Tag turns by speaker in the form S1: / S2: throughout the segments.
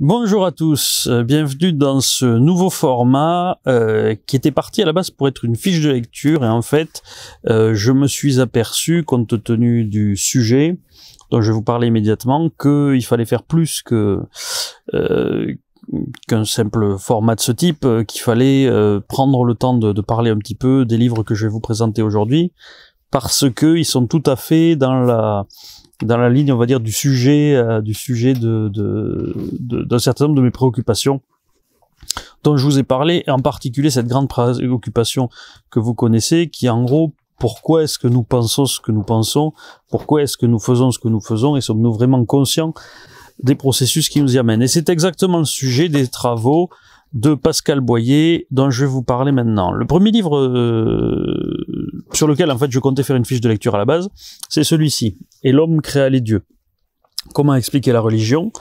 S1: Bonjour à tous, euh, bienvenue dans ce nouveau format euh, qui était parti à la base pour être une fiche de lecture et en fait euh, je me suis aperçu compte tenu du sujet dont je vais vous parler immédiatement qu'il fallait faire plus que euh, qu'un simple format de ce type, qu'il fallait prendre le temps de, parler un petit peu des livres que je vais vous présenter aujourd'hui parce que ils sont tout à fait dans la dans la ligne, on va dire, du sujet, euh, du sujet de, d'un certain nombre de mes préoccupations dont je vous ai parlé, et en particulier cette grande préoccupation que vous connaissez, qui est en gros pourquoi est-ce que nous pensons ce que nous pensons, pourquoi est-ce que nous faisons ce que nous faisons, et sommes-nous vraiment conscients des processus qui nous y amènent. Et c'est exactement le sujet des travaux de Pascal Boyer, dont je vais vous parler maintenant. Le premier livre euh, sur lequel en fait je comptais faire une fiche de lecture à la base, c'est celui-ci, Et l'homme créa les dieux. Comment expliquer la religion,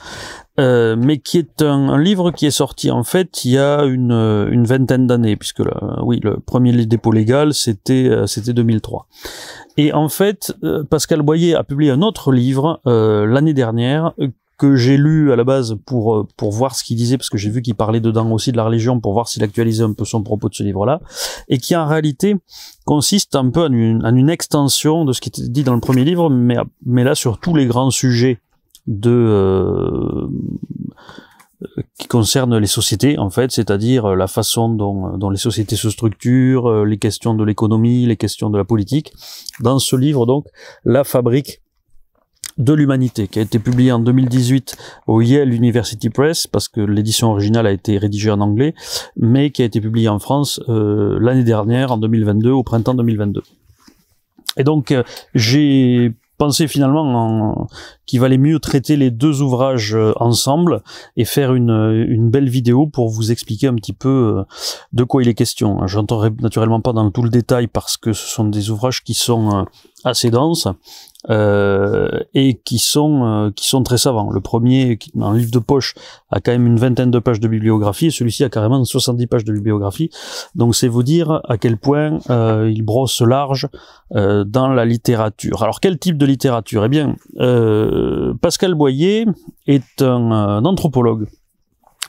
S1: euh, mais qui est un, livre qui est sorti en fait il y a une, euh, vingtaine d'années, puisque oui, le premier dépôt légal c'était c'était 2003. Et en fait, Pascal Boyer a publié un autre livre l'année dernière que j'ai lu à la base pour euh, pour voir ce qu'il disait parce que j'ai vu qu'il parlait dedans aussi de la religion pour voir s'il actualisait un peu son propos de ce livre-là et qui en réalité consiste un peu en une, en une extension de ce qui était dit dans le premier livre mais mais là sur tous les grands sujets de euh, qui concerne les sociétés en fait, c'est-à-dire euh, la façon dont, dont, les sociétés se structurent, les questions de l'économie, les questions de la politique. Dans ce livre donc, La Fabrique de l'humanité, qui a été publié en 2018 au Yale University Press, parce que l'édition originale a été rédigée en anglais, mais qui a été publié en France euh, l'année dernière, en 2022, au printemps 2022. Et donc, euh, j'ai pensé finalement qu'il valait mieux traiter les deux ouvrages euh, ensemble et faire une, belle vidéo pour vous expliquer un petit peu de quoi il est question. J'entrerai naturellement pas dans tout le détail parce que ce sont des ouvrages qui sont assez denses euh, et qui sont euh, qui sont très savants. Le premier, qui, un livre de poche, a quand même une vingtaine de pages de bibliographie, celui-ci a carrément 70 pages de bibliographie. Donc c'est vous dire à quel point euh, il brosse large dans la littérature. Alors quel type de littérature Eh bien, Pascal Boyer est un anthropologue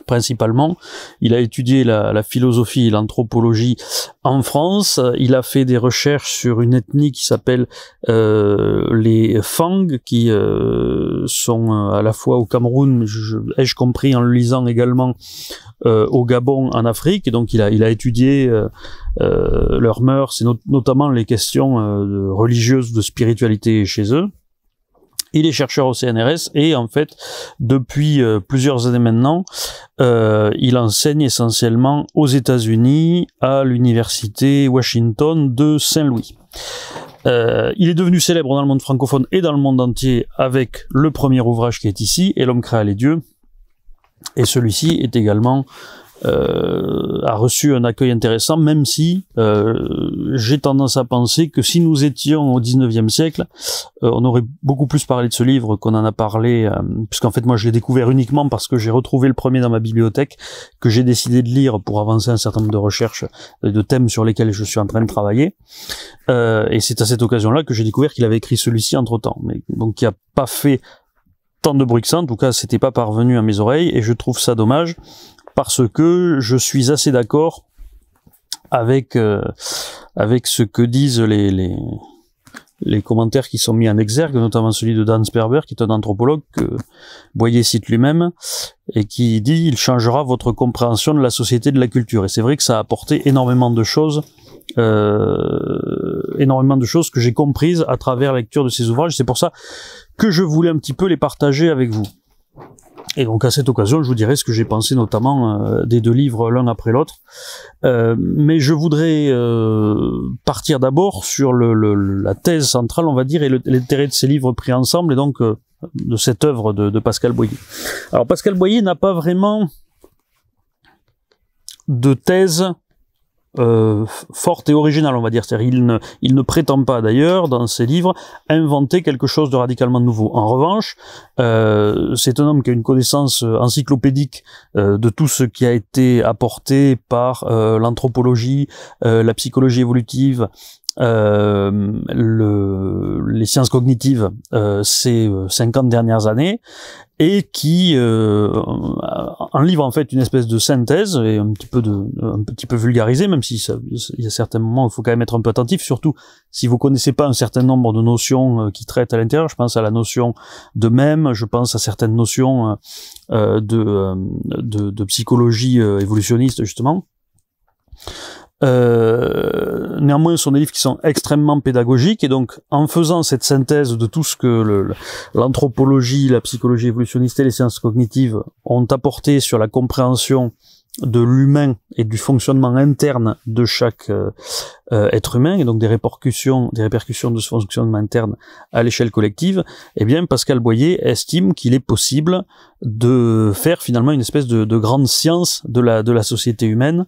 S1: principalement. Il a étudié la, philosophie et l'anthropologie en France. Il a fait des recherches sur une ethnie qui s'appelle euh, les Fang, qui euh, sont euh, à la fois au Cameroun, ai-je compris en le lisant également, euh, au Gabon, en Afrique. donc il a, il a étudié leurs mœurs et notamment les questions religieuses de spiritualité chez eux. Il est chercheur au CNRS et en fait, depuis euh, plusieurs années maintenant, euh, il enseigne essentiellement aux États-Unis à l'université Washington de Saint-Louis. Euh, il est devenu célèbre dans le monde francophone et dans le monde entier avec le premier ouvrage qui est ici, Et l'homme créa les dieux. Et celui-ci est également euh, a reçu un accueil intéressant, même si euh, j'ai tendance à penser que si nous étions au 19e siècle, euh, on aurait beaucoup plus parlé de ce livre qu'on en a parlé, puisqu'en fait moi je l'ai découvert uniquement parce que j'ai retrouvé le premier dans ma bibliothèque, que j'ai décidé de lire pour avancer un certain nombre de recherches, de thèmes sur lesquels je suis en train de travailler. et c'est à cette occasion-là que j'ai découvert qu'il avait écrit celui-ci entre-temps, mais donc il a pas fait tant de bruit que ça, en tout cas c'était pas parvenu à mes oreilles, et je trouve ça dommage, parce que je suis assez d'accord avec euh, avec ce que disent les, les, commentaires qui sont mis en exergue, notamment celui de Dan Sperber, qui est un anthropologue que Boyer cite lui-même, et qui dit il changera votre compréhension de la société de la culture. Et c'est vrai que ça a apporté énormément de choses, euh, énormément de choses que j'ai comprises à travers la lecture de ces ouvrages. C'est pour ça que je voulais un petit peu les partager avec vous. Et donc à cette occasion, je vous dirai ce que j'ai pensé notamment euh, des deux livres l'un après l'autre. Euh, mais je voudrais euh, partir d'abord sur la thèse centrale, on va dire, et l'intérêt de ces livres pris ensemble, et donc de cette œuvre de, de, Pascal Boyer. Alors Pascal Boyer n'a pas vraiment de thèse euh, forte et originale, on va dire. cest il ne, prétend pas d'ailleurs, dans ses livres, inventer quelque chose de radicalement nouveau. En revanche, euh, c'est un homme qui a une connaissance euh, encyclopédique de tout ce qui a été apporté par l'anthropologie, la psychologie évolutive, euh, le, les sciences cognitives euh, ces 50 euh, dernières années et qui en livre en fait une espèce de synthèse et un petit peu de un petit peu vulgarisé même si ça, il y a certains moments il faut quand même être un peu attentif surtout si vous connaissez pas un certain nombre de notions qui traitent à l'intérieur je pense à la notion de même je pense à certaines notions de de, de psychologie évolutionniste justement euh, néanmoins, ce sont des livres qui sont extrêmement pédagogiques et donc en faisant cette synthèse de tout ce que l'anthropologie, la psychologie évolutionniste et les sciences cognitives ont apporté sur la compréhension de l'humain et du fonctionnement interne de chaque euh, euh, être humain et donc des répercussions des répercussions de ce fonctionnement interne à l'échelle collective, eh bien Pascal Boyer estime qu'il est possible de faire finalement une espèce de, grande science de la de la société humaine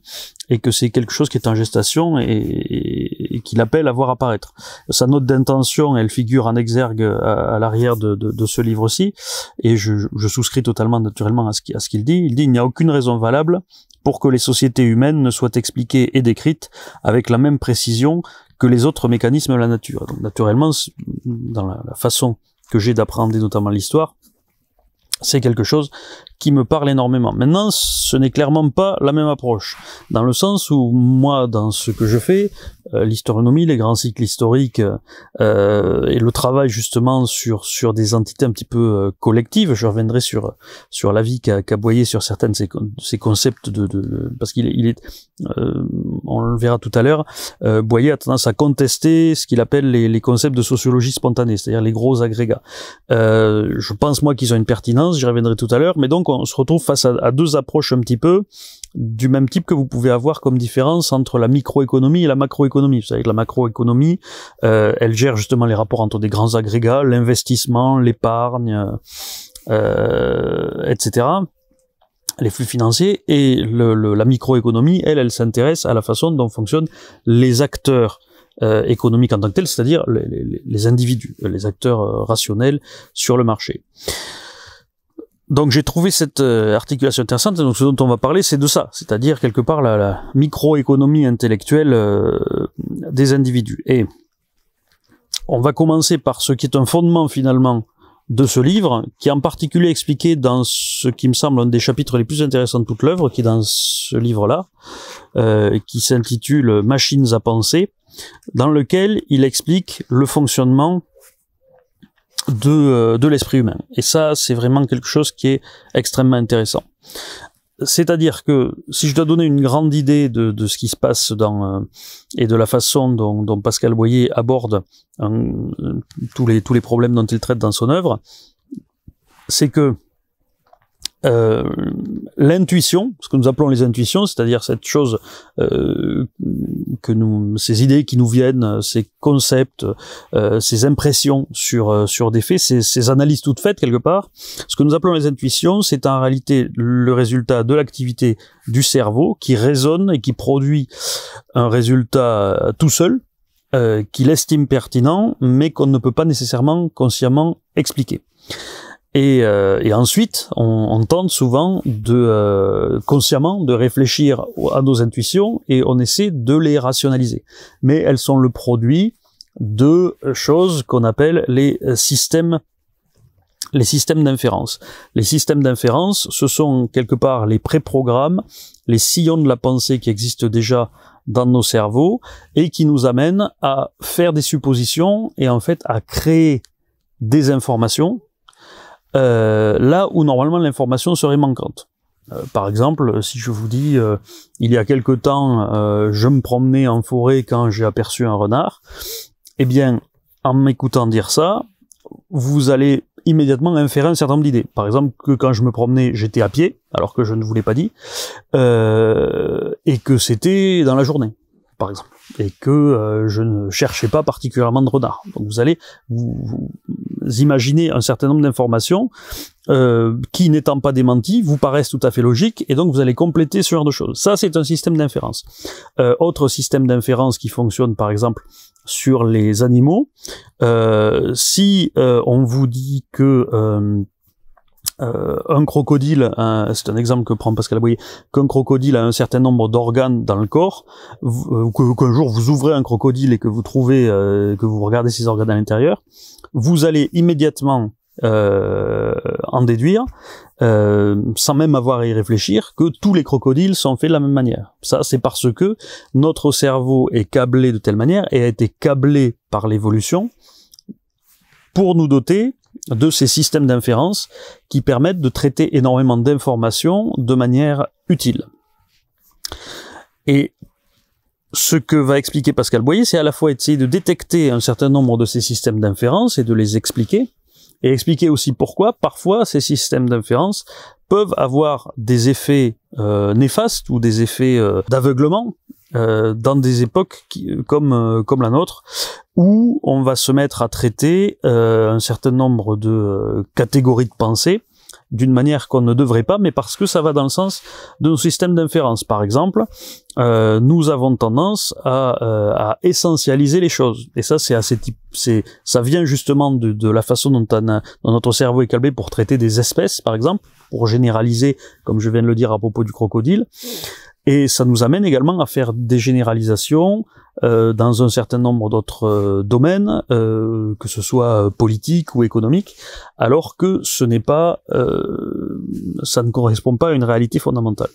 S1: et que c'est quelque chose qui est en gestation et et qu'il appelle à voir apparaître. Sa note d'intention, elle figure en exergue euh, à, l'arrière de, ce livre-ci, et je, souscris totalement naturellement à ce qu'il dit. Il dit il n'y a aucune raison valable pour que les sociétés humaines ne soient expliquées et décrites avec la même précision que les autres mécanismes de la nature. Donc, naturellement, dans la, façon que j'ai d'appréhender notamment l'histoire, c'est quelque chose qui me parle énormément. Maintenant, ce n'est clairement pas la même approche, dans le sens où moi, dans ce que je fais, euh, l'historonomie, les grands cycles historiques euh, et le travail justement sur sur des entités un petit peu euh, collectives. Je reviendrai sur sur l'avis qu'a qu Boyer sur certaines de ces, concepts de, de, parce qu'il il est, euh, on le verra tout à l'heure. Boyer a tendance à contester ce qu'il appelle les, les, concepts de sociologie spontanée, c'est-à-dire les gros agrégats. je pense moi qu'ils ont une pertinence, j'y reviendrai tout à l'heure, mais donc on se retrouve face à, deux approches un petit peu du même type que vous pouvez avoir comme différence entre la microéconomie et la macroéconomie. Vous savez que la macroéconomie, euh, elle gère justement les rapports entre des grands agrégats, l'investissement, l'épargne, euh, euh, etc les flux financiers et la microéconomie, elle, elle s'intéresse à la façon dont fonctionnent les acteurs économiques en tant que tels, c'est-à-dire les, individus, les acteurs rationnels sur le marché. Donc j'ai trouvé cette euh, articulation intéressante, donc ce dont on va parler, c'est de ça, c'est-à-dire quelque part la, microéconomie intellectuelle euh, des individus. Et on va commencer par ce qui est un fondement finalement de ce livre, qui est en particulier expliqué dans ce qui me semble un des chapitres les plus intéressants de toute l'œuvre, qui est dans ce livre-là, euh, qui s'intitule Machines à penser, dans lequel il explique le fonctionnement de, euh, de l'esprit humain. Et ça, c'est vraiment quelque chose qui est extrêmement intéressant. C'est-à-dire que si je dois donner une grande idée de, de ce qui se passe dans euh, et de la façon dont, Pascal Boyer aborde euh, tous, les, tous les problèmes dont il traite dans son œuvre, c'est que euh, l'intuition, ce que nous appelons les intuitions, c'est-à-dire cette chose euh, que ces idées qui nous viennent, ces concepts, euh, ces impressions sur sur des faits, ces, ces, analyses toutes faites quelque part. Ce que nous appelons les intuitions, c'est en réalité le résultat de l'activité du cerveau qui résonne et qui produit un résultat tout seul, qu'il estime pertinent, mais qu'on ne peut pas nécessairement consciemment expliquer. Euh, et, ensuite, on, tente souvent de euh, consciemment de réfléchir à nos intuitions et on essaie de les rationaliser. Mais elles sont le produit de choses qu'on appelle les euh, systèmes les systèmes d'inférence. Les systèmes d'inférence, ce sont quelque part les préprogrammes, les sillons de la pensée qui existent déjà dans nos cerveaux et qui nous amènent à faire des suppositions et en fait à créer des informations euh, là où normalement l'information serait manquante. Euh, par exemple, si je vous dis, euh, il y a quelque temps, je me promenais en forêt quand j'ai aperçu un renard, eh bien, en m'écoutant dire ça, vous allez immédiatement inférer un certain nombre d'idées. Par exemple, que quand je me promenais, j'étais à pied, alors que je ne vous l'ai pas dit, et que c'était dans la journée, par exemple et que euh, je ne cherchais pas particulièrement de renard. Donc vous allez vous, imaginer un certain nombre d'informations euh, qui, n'étant pas démenties, vous paraissent tout à fait logiques, et donc vous allez compléter ce genre de choses. Ça, c'est un système d'inférence. Euh, autre système d'inférence qui fonctionne, par exemple, sur les animaux, si on vous dit que euh, un crocodile, hein, c'est un exemple que prend Pascal Boyer, qu'un crocodile a un certain nombre d'organes dans le corps, ou euh, qu'un jour vous ouvrez un crocodile et que vous trouvez, euh, que vous regardez ses organes à l'intérieur, vous allez immédiatement en déduire, sans même avoir à y réfléchir, que tous les crocodiles sont faits de la même manière. Ça, c'est parce que notre cerveau est câblé de telle manière et a été câblé par l'évolution pour nous doter de ces systèmes d'inférence qui permettent de traiter énormément d'informations de manière utile. Et ce que va expliquer Pascal Boyer, c'est à la fois essayer de détecter un certain nombre de ces systèmes d'inférence et de les expliquer, et expliquer aussi pourquoi parfois ces systèmes d'inférence peuvent avoir des effets euh, néfastes ou des effets euh, d'aveuglement euh, dans des époques qui, euh, comme euh, comme la nôtre où on va se mettre à traiter euh, un certain nombre de catégories de pensée d'une manière qu'on ne devrait pas, mais parce que ça va dans le sens de nos systèmes d'inférence. Par exemple, euh, nous avons tendance à, à, essentialiser les choses, et ça, c'est assez type, c'est ça vient justement de, de la façon dont, dont, notre cerveau est calmé pour traiter des espèces, par exemple, pour généraliser, comme je viens de le dire à propos du crocodile. Et ça nous amène également à faire des généralisations euh, dans un certain nombre d'autres euh, domaines, euh, que ce soit politique ou économique, alors que ce n'est pas, ça ne correspond pas à une réalité fondamentale.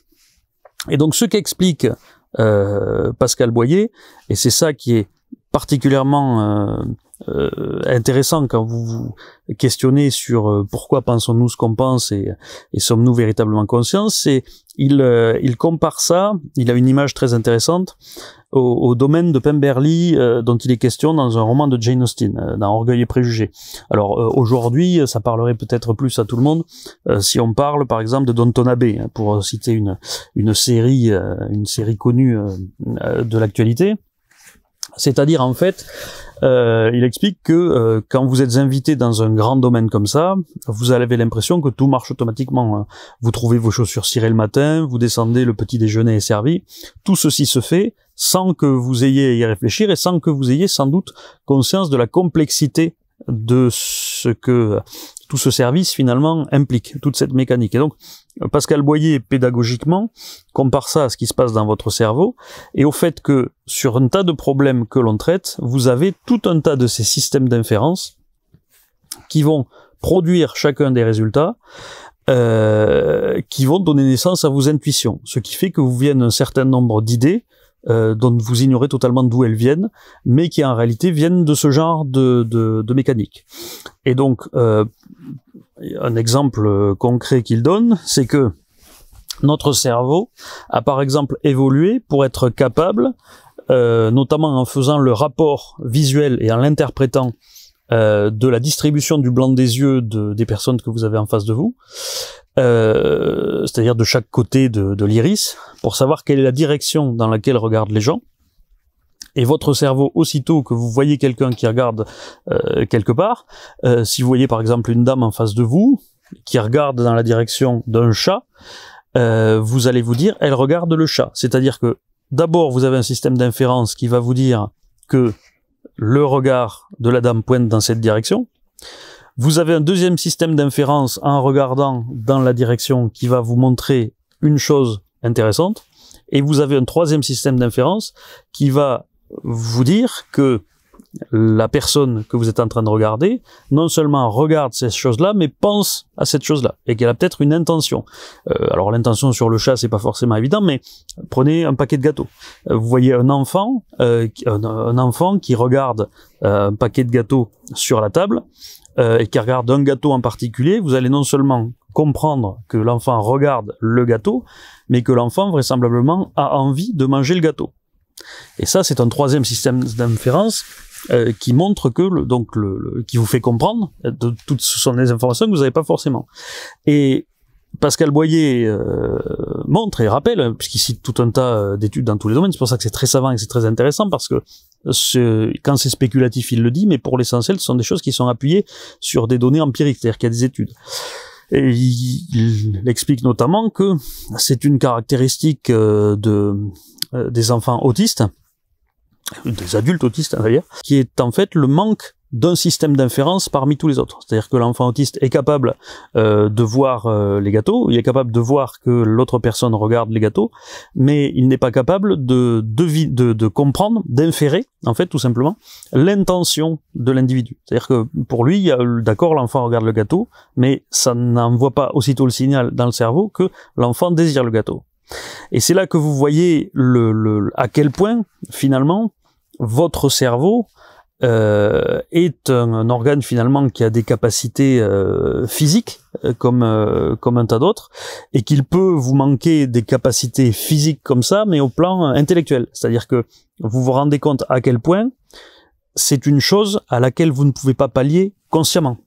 S1: Et donc ce qu'explique Pascal Boyer, et c'est ça qui est particulièrement euh, intéressant quand vous vous questionnez sur euh, pourquoi pensons-nous ce qu'on pense et, sommes-nous véritablement conscients. C'est il, euh, il compare ça. Il a une image très intéressante au, domaine de Pemberley euh, dont il est question dans un roman de Jane Austen, dans Orgueil et préjugés. Alors aujourd'hui, ça parlerait peut-être plus à tout le monde si on parle par exemple de donton Abbey, hein, pour citer une une série une série connue de l'actualité. C'est-à-dire en fait euh, il explique que euh, quand vous êtes invité dans un grand domaine comme ça, vous avez l'impression que tout marche automatiquement. Hein. Vous trouvez vos chaussures cirées le matin, vous descendez, le petit déjeuner est servi. Tout ceci se fait sans que vous ayez à y réfléchir et sans que vous ayez sans doute conscience de la complexité de ce que tout ce service finalement implique, toute cette mécanique. Et donc, Pascal Boyer pédagogiquement compare ça à ce qui se passe dans votre cerveau et au fait que sur un tas de problèmes que l'on traite, vous avez tout un tas de ces systèmes d'inférence qui vont produire chacun des résultats euh, qui vont donner naissance à vos intuitions, ce qui fait que vous viennent un certain nombre d'idées euh, dont vous ignorez totalement d'où elles viennent, mais qui en réalité viennent de ce genre de, de, mécanique. Et donc, euh, un exemple euh, concret qu'il donne, c'est que notre cerveau a par exemple évolué pour être capable, euh, notamment en faisant le rapport visuel et en l'interprétant euh, de la distribution du blanc des yeux des personnes que vous avez en face de vous, c'est-à-dire de chaque côté de l'iris, pour savoir quelle est la direction dans laquelle regardent les gens et votre cerveau, aussitôt que vous voyez quelqu'un qui regarde euh, quelque part, euh, si vous voyez par exemple une dame en face de vous, qui regarde dans la direction d'un chat, euh, vous allez vous dire, elle regarde le chat. C'est-à-dire que d'abord, vous avez un système d'inférence qui va vous dire que le regard de la dame pointe dans cette direction. Vous avez un deuxième système d'inférence en regardant dans la direction qui va vous montrer une chose intéressante. Et vous avez un troisième système d'inférence qui va vous dire que la personne que vous êtes en train de regarder, non seulement regarde ces choses-là, mais pense à cette chose-là et qu'elle a peut-être une intention. Euh, alors l'intention sur le chat, c'est pas forcément évident, mais prenez un paquet de gâteaux. Euh, vous voyez un enfant, euh, un, un, enfant qui regarde un paquet de gâteaux sur la table et qui regarde un gâteau en particulier. Vous allez non seulement comprendre que l'enfant regarde le gâteau, mais que l'enfant vraisemblablement a envie de manger le gâteau. Et ça, c'est un troisième système d'inférence euh, qui montre que le, donc le, qui vous fait comprendre euh, de, toutes ces informations que vous n'avez pas forcément. Et Pascal Boyer euh, montre et rappelle, puisqu'il cite tout un tas d'études dans tous les domaines, c'est pour ça que c'est très savant et c'est très intéressant, parce que ce, quand c'est spéculatif, il le dit, mais pour l'essentiel, ce sont des choses qui sont appuyées sur des données empiriques, c'est-à-dire qu'il y a des études. Et il, il explique notamment que c'est une caractéristique de, euh, des enfants autistes, des adultes autistes d'ailleurs, qui est en fait le manque d'un système d'inférence parmi tous les autres. C'est-à-dire que l'enfant autiste est capable euh, de voir euh, les gâteaux, il est capable de voir que l'autre personne regarde les gâteaux, mais il n'est pas capable de, de, de comprendre, d'inférer, en fait, tout simplement, l'intention de l'individu. C'est-à-dire que pour lui, d'accord, l'enfant regarde le gâteau, mais ça n'envoie pas aussitôt le signal dans le cerveau que l'enfant désire le gâteau. Et c'est là que vous voyez le, à quel point, finalement, votre cerveau euh, est un, organe finalement qui a des capacités euh, physiques euh, comme un tas d'autres et qu'il peut vous manquer des capacités physiques comme ça mais au plan intellectuel c'est-à-dire que vous vous rendez compte à quel point c'est une chose à laquelle vous ne pouvez pas pallier consciemment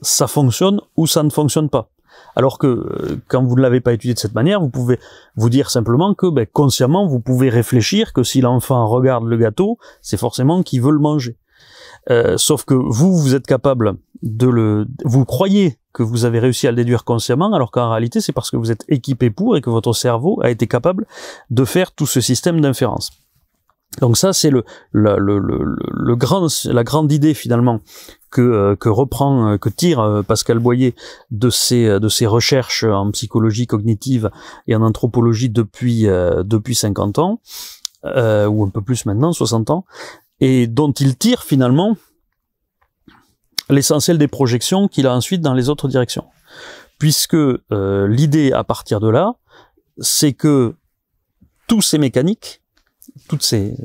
S1: ça fonctionne ou ça ne fonctionne pas alors que euh, quand vous ne l'avez pas étudié de cette manière, vous pouvez vous dire simplement que ben, consciemment, vous pouvez réfléchir que si l'enfant regarde le gâteau, c'est forcément qu'il veut le manger. Euh, sauf que vous, vous êtes capable de le... Vous croyez que vous avez réussi à le déduire consciemment, alors qu'en réalité, c'est parce que vous êtes équipé pour et que votre cerveau a été capable de faire tout ce système d'inférence. Donc ça, c'est le, le, grand, la grande idée finalement euh, que, reprend, euh, que tire euh, Pascal Boyer de ses, de ses recherches en psychologie cognitive et en anthropologie depuis, depuis 50 ans, ou un peu plus maintenant, 60 ans, et dont il tire finalement l'essentiel des projections qu'il a ensuite dans les autres directions. Puisque l'idée à partir de là, c'est que tous ces mécaniques, tous ces,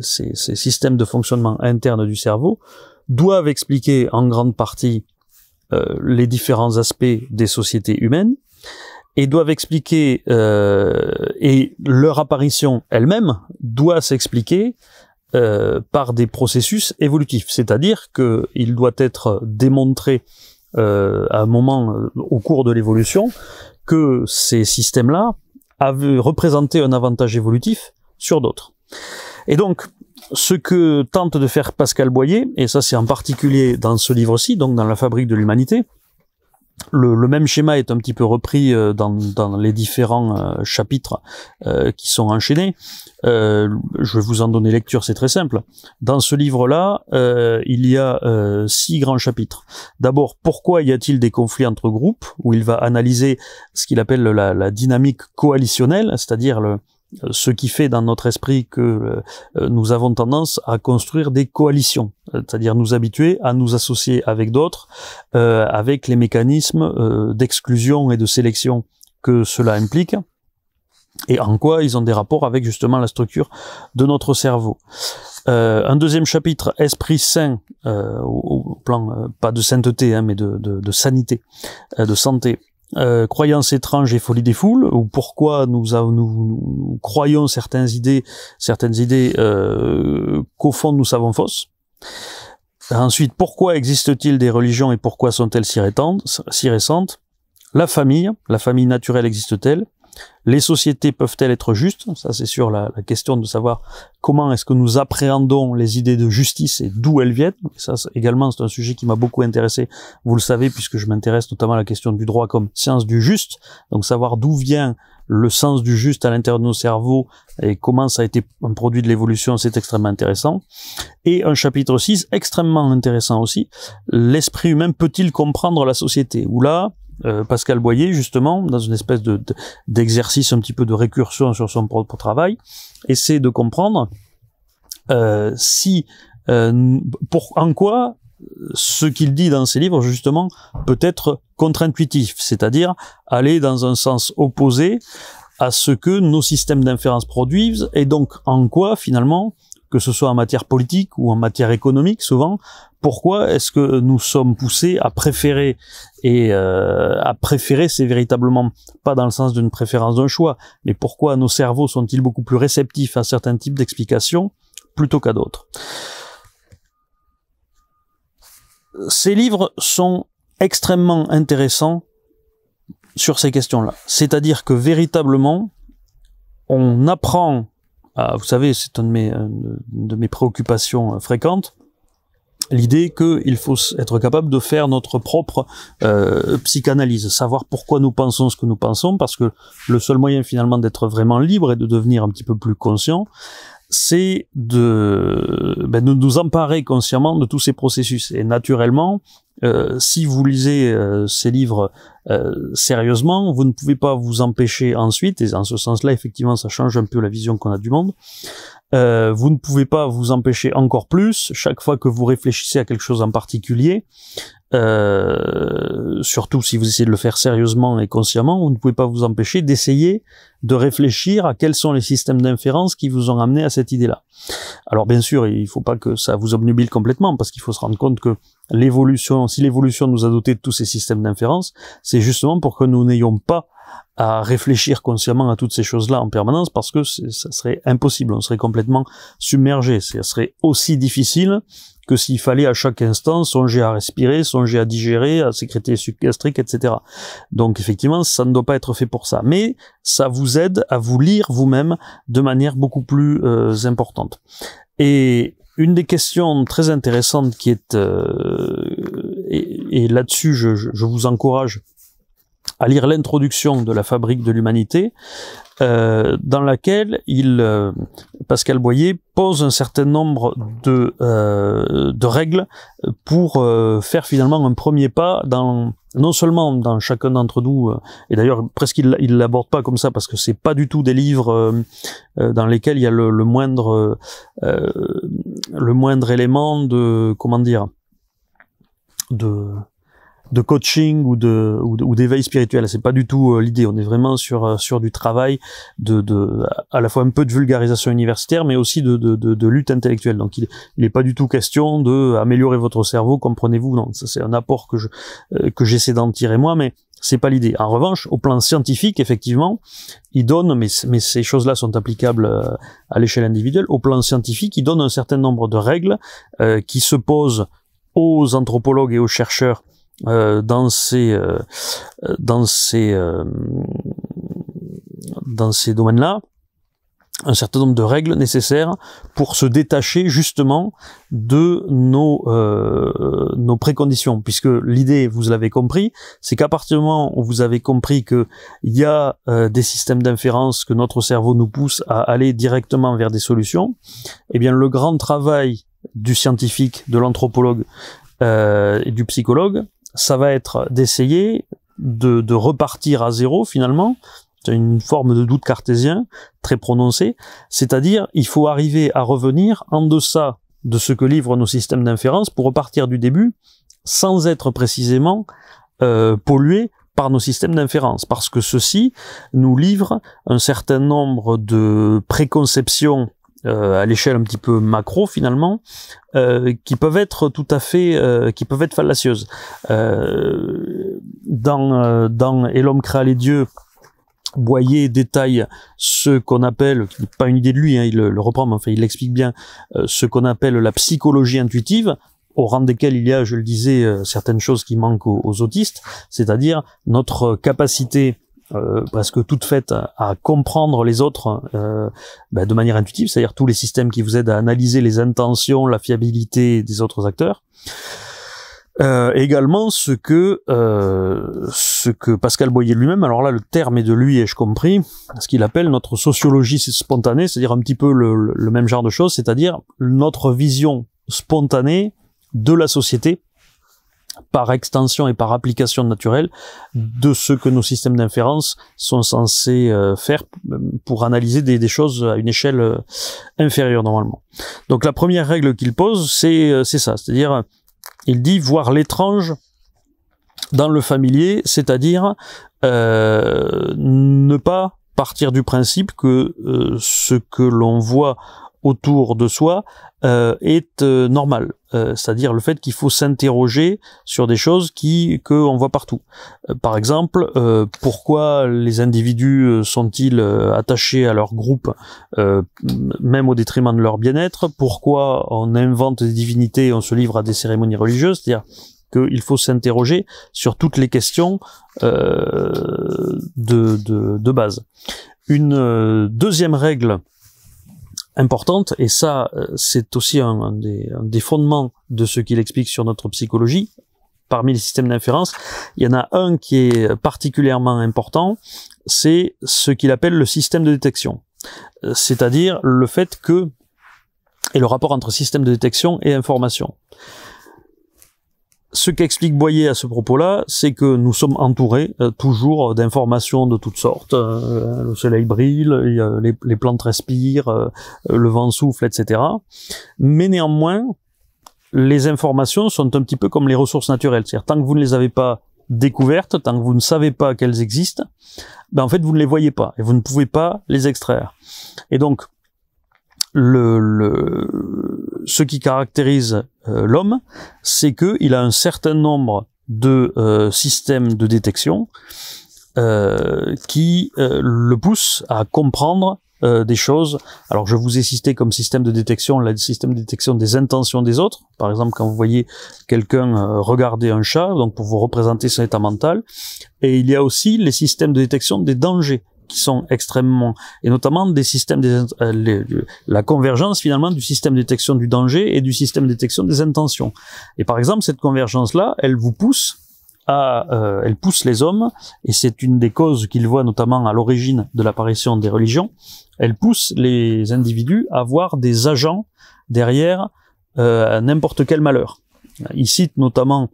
S1: ces, systèmes de fonctionnement interne du cerveau doivent expliquer en grande partie euh, les différents aspects des sociétés humaines et doivent expliquer euh, et leur apparition elle-même doit s'expliquer euh, par des processus évolutifs, c'est-à-dire qu'il doit être démontré à un moment au cours de l'évolution que ces systèmes-là avaient représenté un avantage évolutif sur d'autres. Et donc, ce que tente de faire Pascal Boyer, et ça c'est en particulier dans ce livre-ci, donc dans La fabrique de l'humanité, le, même schéma est un petit peu repris euh, dans, les différents euh, chapitres euh, qui sont enchaînés. je vais vous en donner lecture, c'est très simple. Dans ce livre-là, il y a six grands chapitres. D'abord, pourquoi y a-t-il des conflits entre groupes, où il va analyser ce qu'il appelle la, la, dynamique coalitionnelle, c'est-à-dire le, ce qui fait dans notre esprit que euh, euh, nous avons tendance à construire des coalitions, euh, c'est-à-dire nous habituer à nous associer avec d'autres, avec les mécanismes d'exclusion et de sélection que cela implique, et en quoi ils ont des rapports avec justement la structure de notre cerveau. un deuxième chapitre, Esprit saint au, plan pas de sainteté, hein, mais de, de sanité, de santé. Euh, « Croyance croyances étranges et folie des foules, ou pourquoi nous, nous, croyons certaines idées, certaines idées euh, qu'au fond nous savons fausses. Ensuite, pourquoi existe-t-il des religions et pourquoi sont-elles si, si récentes La famille, la famille naturelle existe-t-elle les sociétés peuvent-elles être justes Ça, c'est sûr, la, question de savoir comment est-ce que nous appréhendons les idées de justice et d'où elles viennent. Ça, également, c'est un sujet qui m'a beaucoup intéressé. Vous le savez, puisque je m'intéresse notamment à la question du droit comme science du juste. Donc, savoir d'où vient le sens du juste à l'intérieur de nos cerveaux et comment ça a été un produit de l'évolution, c'est extrêmement intéressant. Et un chapitre 6, extrêmement intéressant aussi, l'esprit humain peut-il comprendre la société Ou là, euh, Pascal Boyer, justement, dans une espèce de, d'exercice un petit peu de récursion sur son propre travail, essaie de comprendre euh, si, euh, pour, en quoi ce qu'il dit dans ses livres, justement, peut être contre-intuitif, c'est-à-dire aller dans un sens opposé à ce que nos systèmes d'inférence produisent, et donc en quoi, finalement, que ce soit en matière politique ou en matière économique souvent, pourquoi est-ce que nous sommes poussés à préférer et euh, à préférer, c'est véritablement pas dans le sens d'une préférence d'un choix, mais pourquoi nos cerveaux sont-ils beaucoup plus réceptifs à certains types d'explications plutôt qu'à d'autres Ces livres sont extrêmement intéressants sur ces questions-là. C'est-à-dire que véritablement, on apprend ah, vous savez, c'est une de mes, préoccupations euh, fréquentes l'idée qu'il faut être capable de faire notre propre euh, psychanalyse, savoir pourquoi nous pensons ce que nous pensons, parce que le seul moyen finalement d'être vraiment libre et de devenir un petit peu plus conscient, c'est de, ben, de nous emparer consciemment de tous ces processus. Et naturellement, euh, si vous lisez euh, ces livres euh, sérieusement, vous ne pouvez pas vous empêcher ensuite, et en ce sens-là, effectivement, ça change un peu la vision qu'on a du monde, vous ne pouvez pas vous empêcher encore plus, chaque fois que vous réfléchissez à quelque chose en particulier, euh, surtout si vous essayez de le faire sérieusement et consciemment, vous ne pouvez pas vous empêcher d'essayer de réfléchir à quels sont les systèmes d'inférence qui vous ont amené à cette idée-là. Alors bien sûr, il ne faut pas que ça vous obnubile complètement, parce qu'il faut se rendre compte que l'évolution, si l'évolution nous a doté de tous ces systèmes d'inférence, c'est justement pour que nous n'ayons pas à réfléchir consciemment à toutes ces choses-là en permanence parce que ça serait impossible, on serait complètement submergé, ça serait aussi difficile que s'il fallait à chaque instant songer à respirer, songer à digérer, à sécréter les sucres gastriques, etc. Donc effectivement, ça ne doit pas être fait pour ça. Mais ça vous aide à vous lire vous-même de manière beaucoup plus euh, importante. Et une des questions très intéressantes qui est, euh, et, là-dessus je, je, vous encourage à lire l'introduction de la fabrique de l'humanité, euh, dans laquelle il, euh, Pascal Boyer pose un certain nombre de, euh, de règles pour faire finalement un premier pas dans non seulement dans chacun d'entre nous, et d'ailleurs presque il, l'aborde pas comme ça parce que c'est pas du tout des livres dans lesquels il y a le, le moindre le moindre élément de comment dire de de coaching ou de ou d'éveil spirituel. C'est pas du tout euh, l'idée. On est vraiment sur euh, sur du travail de, de à la fois un peu de vulgarisation universitaire, mais aussi de de, lutte intellectuelle. Donc il n'est pas du tout question de euh, améliorer votre cerveau, comprenez-vous. Non, c'est un apport que je que j'essaie d'en tirer moi, mais c'est pas l'idée. En revanche, au plan scientifique, effectivement, il donne, mais, mais ces choses-là sont applicables à l'échelle individuelle, au plan scientifique, il donne un certain nombre de règles qui se posent aux anthropologues et aux chercheurs euh, dans ces euh, dans ces euh, dans ces domaines-là un certain nombre de règles nécessaires pour se détacher justement de nos nos préconditions puisque l'idée vous l'avez compris c'est qu'à partir du moment où vous avez compris que il y a des systèmes d'inférence que notre cerveau nous pousse à aller directement vers des solutions et eh bien le grand travail du scientifique de l'anthropologue et du psychologue ça va être d'essayer de, repartir à zéro finalement, c'est une forme de doute cartésien très prononcé, c'est-à-dire il faut arriver à revenir en deçà de ce que livrent nos systèmes d'inférence pour repartir du début sans être précisément euh, pollué par nos systèmes d'inférence, parce que ceci nous livre un certain nombre de préconceptions euh, à l'échelle un petit peu macro finalement, euh, qui peuvent être tout à fait, euh, qui peuvent être fallacieuses. dans dans Et l'homme créa les dieux, Boyer détaille ce qu'on appelle, qui n'est pas une idée de lui, hein, il le reprend, mais enfin il l'explique bien, ce qu'on appelle la psychologie intuitive, au rang desquels il y a, je le disais, certaines choses qui manquent aux autistes, c'est-à-dire notre capacité euh, presque toute faite à, comprendre les autres euh, ben, de manière intuitive, c'est-à-dire tous les systèmes qui vous aident à analyser les intentions, la fiabilité des autres acteurs. Euh, également ce que euh, ce que Pascal Boyer lui-même, alors là le terme est de lui et je compris, ce qu'il appelle notre sociologie spontanée, c'est-à-dire un petit peu le, le même genre de choses, c'est-à-dire notre vision spontanée de la société par extension et par application naturelle mhm. de ce que nos systèmes d'inférence sont censés euh, faire euh, pour analyser des, choses à une échelle euh, inférieure normalement. Donc la première règle qu'il pose, c'est ça, c'est-à-dire il dit voir l'étrange dans le familier, c'est-à-dire ne pas partir du principe que ce que l'on voit autour de soi euh, est euh, normal, euh, c'est-à-dire le fait qu'il faut s'interroger sur des choses qui que on voit partout. par exemple, pourquoi les individus sont-ils attachés à leur groupe, même au détriment de leur bien-être Pourquoi on invente des divinités et on se livre à des cérémonies religieuses C'est-à-dire qu'il faut s'interroger sur toutes les questions de, de, de, base. Une deuxième règle importante, et ça, euh, c'est aussi un, des, des, fondements de ce qu'il explique sur notre psychologie. Parmi les systèmes d'inférence, il y en a un qui est particulièrement important, c'est ce qu'il appelle le système de détection. Euh, c'est-à-dire le fait que, et le rapport entre système de détection et information ce qu'explique Boyer à ce propos-là, c'est que nous sommes entourés euh, toujours d'informations de toutes sortes. Euh, le soleil brille, les, les plantes respirent, euh, le vent souffle, etc. Mais néanmoins, les informations sont un petit peu comme les ressources naturelles. C'est-à-dire, tant que vous ne les avez pas découvertes, tant que vous ne savez pas qu'elles existent, ben en fait, vous ne les voyez pas et vous ne pouvez pas les extraire. Et donc, le ce qui caractérise euh, l'homme, c'est qu'il a un certain nombre de euh, systèmes de détection euh, qui le poussent à comprendre des choses. Alors je vous ai cité comme système de détection le système de détection des intentions des autres. Par exemple, quand vous voyez quelqu'un regarder un chat, donc pour vous représenter son état mental. Et il y a aussi les systèmes de détection des dangers qui sont extrêmement et notamment des systèmes euh, la convergence finalement du système de détection du danger et du système de détection des intentions. Et par exemple, cette convergence là, elle vous pousse à, euh, elle pousse les hommes, et c'est une des causes qu'ils voient notamment à l'origine de l'apparition des religions, elle pousse les individus à voir des agents derrière euh, n'importe quel malheur. Il cite notamment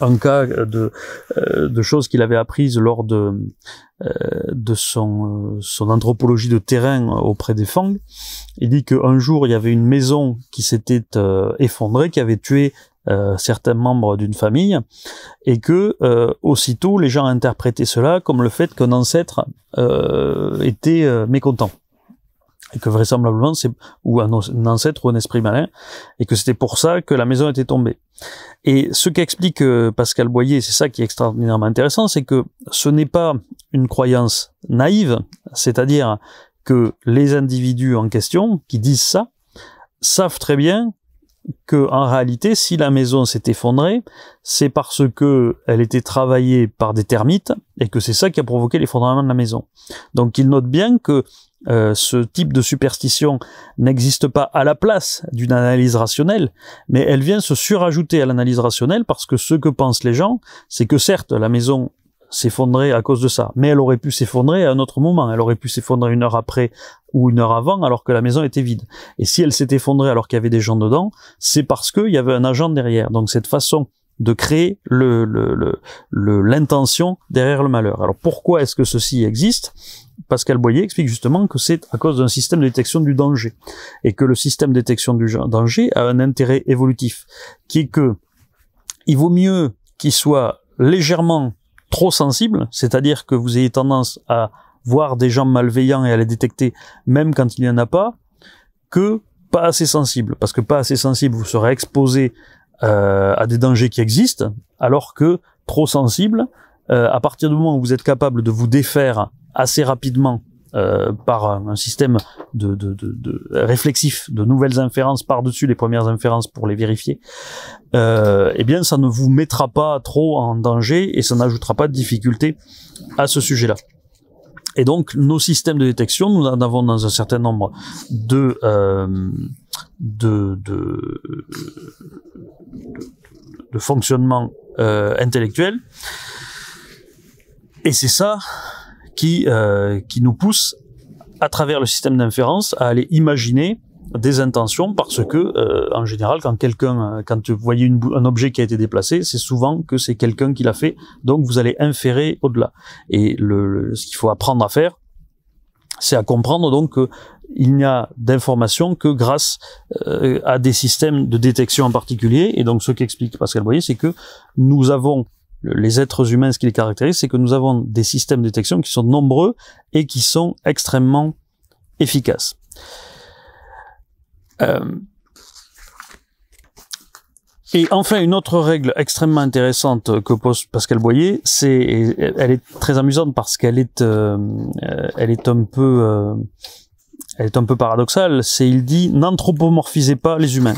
S1: un cas euh, euh, de, choses qu'il avait apprises lors de, euh, son, anthropologie de terrain auprès des Fang. Il dit qu'un jour, il y avait une maison qui s'était effondrée, qui avait tué certains membres d'une famille, et que aussitôt, les gens interprétaient cela comme le fait qu'un ancêtre était mécontent et que vraisemblablement c'est ou un, ancêtre ou un esprit malin, et que c'était pour ça que la maison était tombée. Et ce qu'explique euh, Pascal Boyer, c'est ça qui est extraordinairement intéressant, c'est que ce n'est pas une croyance naïve, c'est-à-dire que les individus en question qui disent ça savent très bien que en réalité, si la maison s'est effondrée, c'est parce que elle était travaillée par des termites et que c'est ça qui a provoqué l'effondrement de la maison. Donc, ils notent bien que euh, ce type de superstition n'existe pas à la place d'une analyse rationnelle, mais elle vient se surajouter à l'analyse rationnelle parce que ce que pensent les gens, c'est que certes, la maison s'effondrait à cause de ça. Mais elle aurait pu s'effondrer à un autre moment. Elle aurait pu s'effondrer une heure après ou une heure avant alors que la maison était vide. Et si elle s'est effondrée alors qu'il y avait des gens dedans, c'est parce qu'il y avait un agent derrière. Donc cette façon de créer le, le, l'intention derrière le malheur. Alors pourquoi est-ce que ceci existe Pascal Boyer explique justement que c'est à cause d'un système de détection du danger et que le système de détection du danger a un intérêt évolutif qui est que il vaut mieux qu'il soit légèrement trop sensible, c'est-à-dire que vous ayez tendance à voir des gens malveillants et à les détecter même quand il n'y en a pas, que pas assez sensible. Parce que pas assez sensible, vous serez exposé euh, à des dangers qui existent, alors que trop sensible, euh, à partir du moment où vous êtes capable de vous défaire assez rapidement euh, par un système de, de, de, réflexif, de nouvelles inférences par-dessus les premières inférences pour les vérifier, euh, eh bien, ça ne vous mettra pas trop en danger et ça n'ajoutera pas de difficulté à ce sujet-là. Et donc, nos systèmes de détection, nous en avons dans un certain nombre de, euh, de, de, de fonctionnement euh, intellectuel. Et c'est ça qui, euh, qui nous pousse, à travers le système d'inférence, à aller imaginer des intentions parce que euh, en général quand quelqu'un euh, quand vous voyez une, un objet qui a été déplacé c'est souvent que c'est quelqu'un qui l'a fait donc vous allez inférer au-delà et le, ce qu'il faut apprendre à faire c'est à comprendre donc qu'il n'y a d'information que grâce euh, à des systèmes de détection en particulier et donc ce qu'explique Pascal Boyer c'est que nous avons les êtres humains, ce qui les caractérise, c'est que nous avons des systèmes de détection qui sont nombreux et qui sont extrêmement efficaces. Euh, et enfin, une autre règle extrêmement intéressante que pose Pascal Boyer, c'est, elle est très amusante parce qu'elle est, euh, elle est un peu, euh, elle est un peu paradoxale. C'est il dit n'anthropomorphisez pas les humains.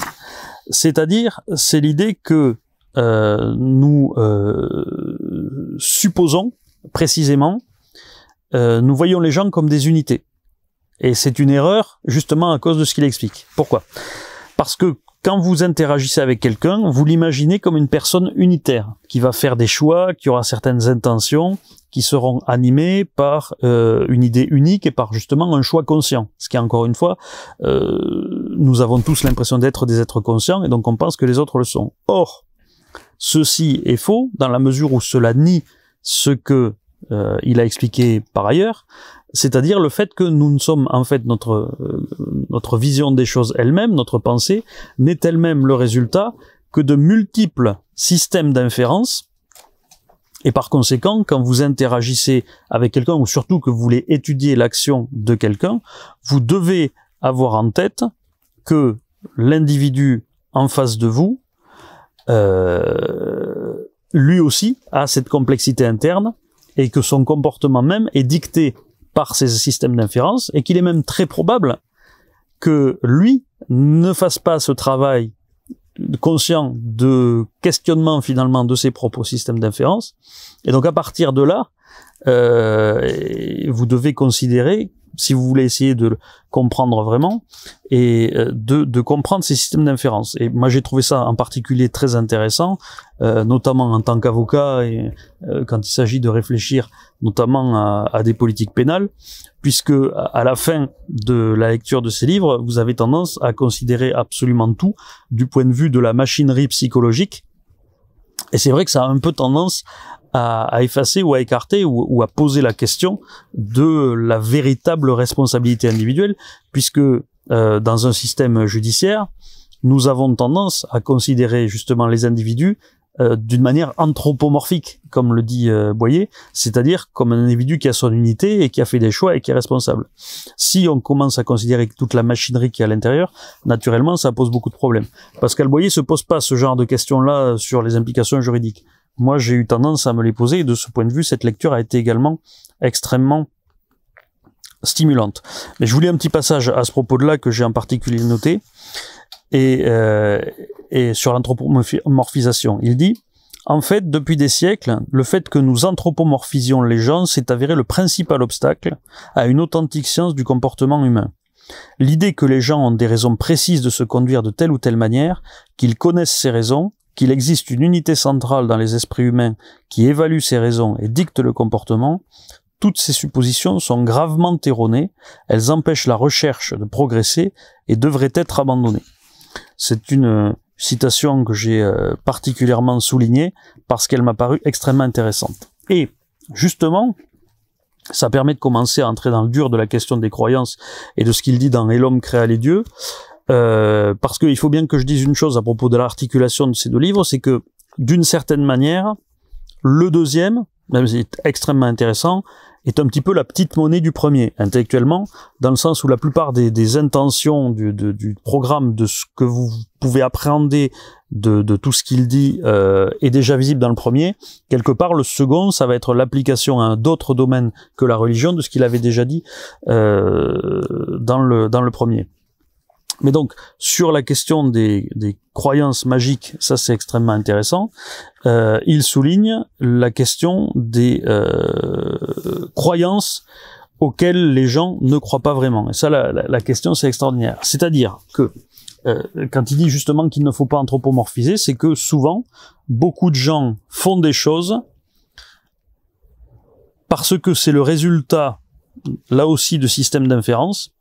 S1: C'est-à-dire, c'est l'idée que euh, nous euh, supposons précisément, euh, nous voyons les gens comme des unités. Et c'est une erreur justement à cause de ce qu'il explique. Pourquoi Parce que quand vous interagissez avec quelqu'un, vous l'imaginez comme une personne unitaire, qui va faire des choix, qui aura certaines intentions, qui seront animées par une idée unique et par justement un choix conscient. Ce qui, encore une fois, euh, nous avons tous l'impression d'être des êtres conscients et donc on pense que les autres le sont. Or, Ceci est faux dans la mesure où cela nie ce que euh, il a expliqué par ailleurs, c'est-à-dire le fait que nous ne sommes en fait notre euh, notre vision des choses elle-même, notre pensée n'est elle-même le résultat que de multiples systèmes d'inférence. Et par conséquent, quand vous interagissez avec quelqu'un ou surtout que vous voulez étudier l'action de quelqu'un, vous devez avoir en tête que l'individu en face de vous euh, lui aussi a cette complexité interne et que son comportement même est dicté par ses systèmes d'inférence et qu'il est même très probable que lui ne fasse pas ce travail conscient de questionnement finalement de ses propres systèmes d'inférence. Et donc à partir de là, euh, vous devez considérer si vous voulez essayer de le comprendre vraiment et euh, de, comprendre ces systèmes d'inférence. Et moi, j'ai trouvé ça en particulier très intéressant, euh, notamment en tant qu'avocat et euh, quand il s'agit de réfléchir notamment à, à, des politiques pénales, puisque à la fin de la lecture de ces livres, vous avez tendance à considérer absolument tout du point de vue de la machinerie psychologique. Et c'est vrai que ça a un peu tendance à, effacer ou à écarter ou, à poser la question de la véritable responsabilité individuelle, puisque euh, dans un système judiciaire, nous avons tendance à considérer justement les individus euh, d'une manière anthropomorphique, comme le dit euh, Boyer, c'est-à-dire comme un individu qui a son unité et qui a fait des choix et qui est responsable. Si on commence à considérer toute la machinerie qui est à l'intérieur, naturellement, ça pose beaucoup de problèmes. Pascal Boyer se pose pas ce genre de questions-là sur les implications juridiques moi j'ai eu tendance à me les poser et de ce point de vue, cette lecture a été également extrêmement stimulante. Mais je voulais un petit passage à ce propos-là que j'ai en particulier noté et, euh, et sur l'anthropomorphisation. Il dit en fait, depuis des siècles, le fait que nous anthropomorphisions les gens s'est avéré le principal obstacle à une authentique science du comportement humain. L'idée que les gens ont des raisons précises de se conduire de telle ou telle manière, qu'ils connaissent ces raisons, qu'il existe une unité centrale dans les esprits humains qui évalue ses raisons et dicte le comportement, toutes ces suppositions sont gravement erronées, elles empêchent la recherche de progresser et devraient être abandonnées. C'est une euh, citation que j'ai euh, particulièrement soulignée parce qu'elle m'a paru extrêmement intéressante. Et justement, ça permet de commencer à entrer dans le dur de la question des croyances et de ce qu'il dit dans Et l'homme créa les dieux. Euh, parce qu'il faut bien que je dise une chose à propos de l'articulation de ces deux livres, c'est que d'une certaine manière, le deuxième, même si c'est extrêmement intéressant, est un petit peu la petite monnaie du premier, intellectuellement, dans le sens où la plupart des, des intentions du, du, programme, de ce que vous pouvez appréhender de, de tout ce qu'il dit, euh, est déjà visible dans le premier. Quelque part, le second, ça va être l'application à d'autres domaines que la religion de ce qu'il avait déjà dit euh, dans, le, dans le premier. Mais donc, sur la question des, croyances magiques, ça c'est extrêmement intéressant, euh, il souligne la question des euh, croyances auxquelles les gens ne croient pas vraiment. Et ça, la, question, c'est extraordinaire. C'est-à-dire que euh, quand il dit justement qu'il ne faut pas anthropomorphiser, c'est que souvent, beaucoup de gens font des choses parce que c'est le résultat, là aussi, de systèmes d'inférence,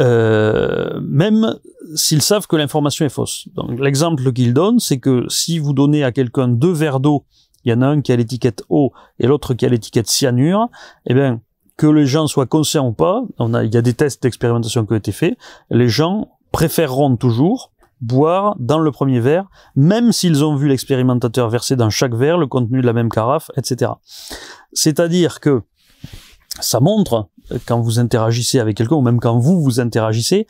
S1: euh, même s'ils savent que l'information est fausse. Donc l'exemple qu'ils donnent, c'est que si vous donnez à quelqu'un deux verres d'eau, il y en a un qui a l'étiquette eau et l'autre qui a l'étiquette cyanure, eh bien que les gens soient conscients ou pas, on a, il y a des tests d'expérimentation qui ont été faits, les gens préféreront toujours boire dans le premier verre, même s'ils ont vu l'expérimentateur verser dans chaque verre le contenu de la même carafe, etc. C'est-à-dire que ça montre quand vous interagissez avec quelqu'un, ou même quand vous vous interagissez,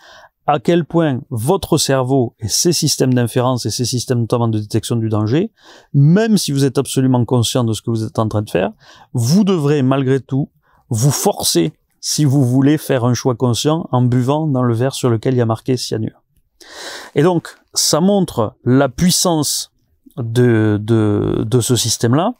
S1: à quel point votre cerveau et ses systèmes d'inférence et ses systèmes notamment de détection du danger, même si vous êtes absolument conscient de ce que vous êtes en train de faire, vous devrez malgré tout vous forcer si vous voulez faire un choix conscient en buvant dans le verre sur lequel il y a marqué cyanure. Et donc, ça montre la puissance de, de, de ce système-là.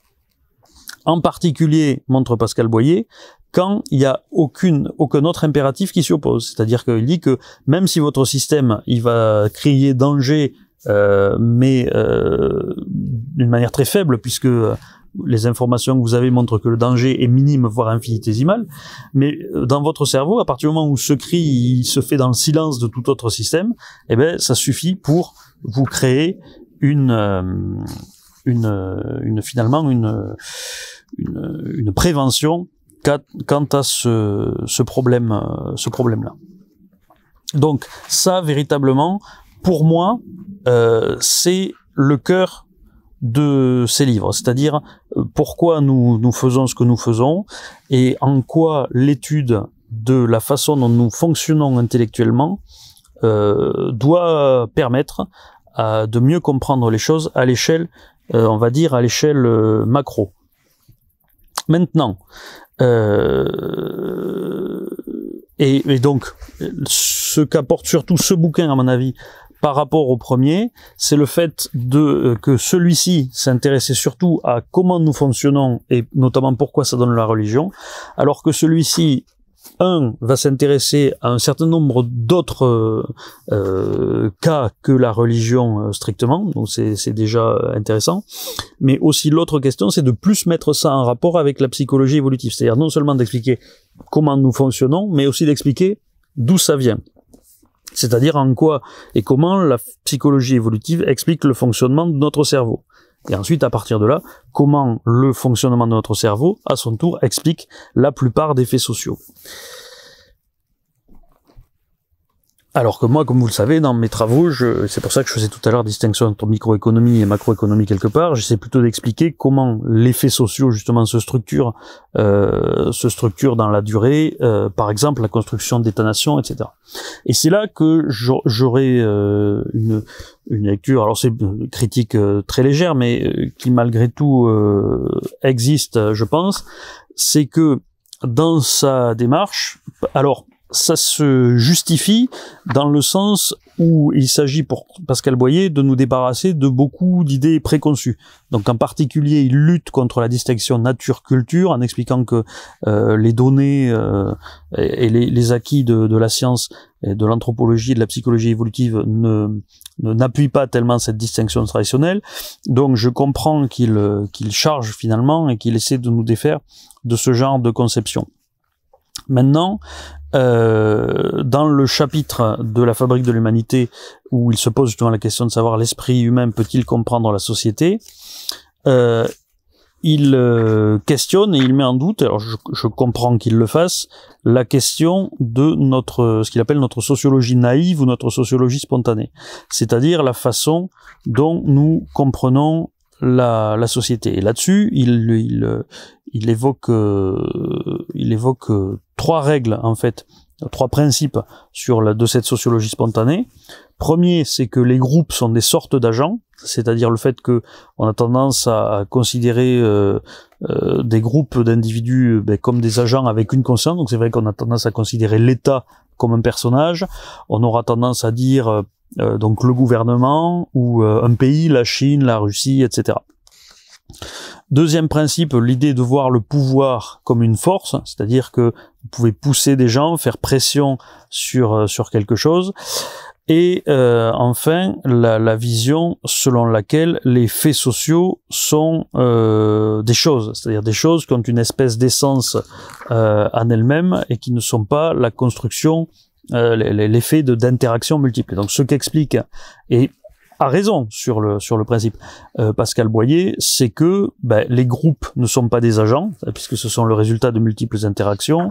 S1: En particulier, montre Pascal Boyer, quand il n'y a aucune, aucun autre impératif qui s'y oppose. C'est-à-dire qu'il dit que même si votre système, il va crier danger, euh, mais euh, d'une manière très faible, puisque euh, les informations que vous avez montrent que le danger est minime, voire infinitésimal. Mais euh, dans votre cerveau, à partir du moment où ce cri il se fait dans le silence de tout autre système, eh ben ça suffit pour vous créer une euh, une, une finalement une, une, une prévention quant à ce, problème, euh, ce problème-là. Donc ça, véritablement, pour moi, euh, c'est le cœur de ces livres, c'est-à-dire euh, pourquoi nous, nous faisons ce que nous faisons et en quoi l'étude de la façon dont nous fonctionnons intellectuellement doit permettre de mieux comprendre les choses à l'échelle, on va dire, à l'échelle macro. Maintenant, euh, et, donc, ce qu'apporte surtout ce bouquin, à mon avis, par rapport au premier, c'est le fait de euh, que celui-ci s'intéressait surtout à comment nous fonctionnons et notamment pourquoi ça donne la religion, alors que celui-ci un va s'intéresser à un certain nombre d'autres euh, euh, cas que la religion euh, strictement, donc c'est déjà intéressant, mais aussi l'autre question, c'est de plus mettre ça en rapport avec la psychologie évolutive, c'est-à-dire non seulement d'expliquer comment nous fonctionnons, mais aussi d'expliquer d'où ça vient. C'est-à-dire en quoi et comment la psychologie évolutive explique le fonctionnement de notre cerveau. Et ensuite, à partir de là, comment le fonctionnement de notre cerveau, à son tour, explique la plupart des faits sociaux. Alors que moi, comme vous le savez, dans mes travaux, c'est pour ça que je faisais tout à l'heure distinction entre microéconomie et macroéconomie quelque part, j'essaie plutôt d'expliquer comment l'effet faits sociaux justement se structure euh, se structure dans la durée, euh, par exemple la construction d'étanations, etc. Et c'est là que j'aurai euh, une, une lecture, alors c'est une critique très légère, mais qui malgré tout existe, je pense, c'est que dans sa démarche, alors ça se justifie dans le sens où il s'agit pour Pascal Boyer de nous débarrasser de beaucoup d'idées préconçues. Donc en particulier, il lutte contre la distinction nature-culture en expliquant que euh, les données euh, et les, acquis de, la science, et de l'anthropologie et de la psychologie évolutive ne n'appuient pas tellement cette distinction traditionnelle. Donc je comprends qu'il qu'il charge finalement et qu'il essaie de nous défaire de ce genre de conception. Maintenant, euh, dans le chapitre de la fabrique de l'humanité, où il se pose justement la question de savoir l'esprit humain peut-il comprendre la société, euh, il euh, questionne et il met en doute, alors je, je comprends qu'il le fasse, la question de notre, ce qu'il appelle notre sociologie naïve ou notre sociologie spontanée, c'est-à-dire la façon dont nous comprenons la, société. Et là-dessus, il, il, il évoque, euh, il évoque euh, trois règles en fait, trois principes sur la, de cette sociologie spontanée. Premier, c'est que les groupes sont des sortes d'agents, c'est-à-dire le fait que on a tendance à, considérer euh, des groupes d'individus ben, comme des agents avec une conscience. Donc c'est vrai qu'on a tendance à considérer l'État comme un personnage. On aura tendance à dire euh, donc le gouvernement ou euh, un pays, la Chine, la Russie, etc. Deuxième principe, l'idée de voir le pouvoir comme une force, c'est-à-dire que vous pouvez pousser des gens, faire pression sur, euh, sur quelque chose. Et enfin, la, la, vision selon laquelle les faits sociaux sont des choses, c'est-à-dire des choses qui ont une espèce d'essence en elles-mêmes et qui ne sont pas la construction euh, l'effet d'interaction multiple. Donc ce qu'explique, et a raison sur le sur le principe. Euh, Pascal Boyer, c'est que ben, les groupes ne sont pas des agents euh, puisque ce sont le résultat de multiples interactions,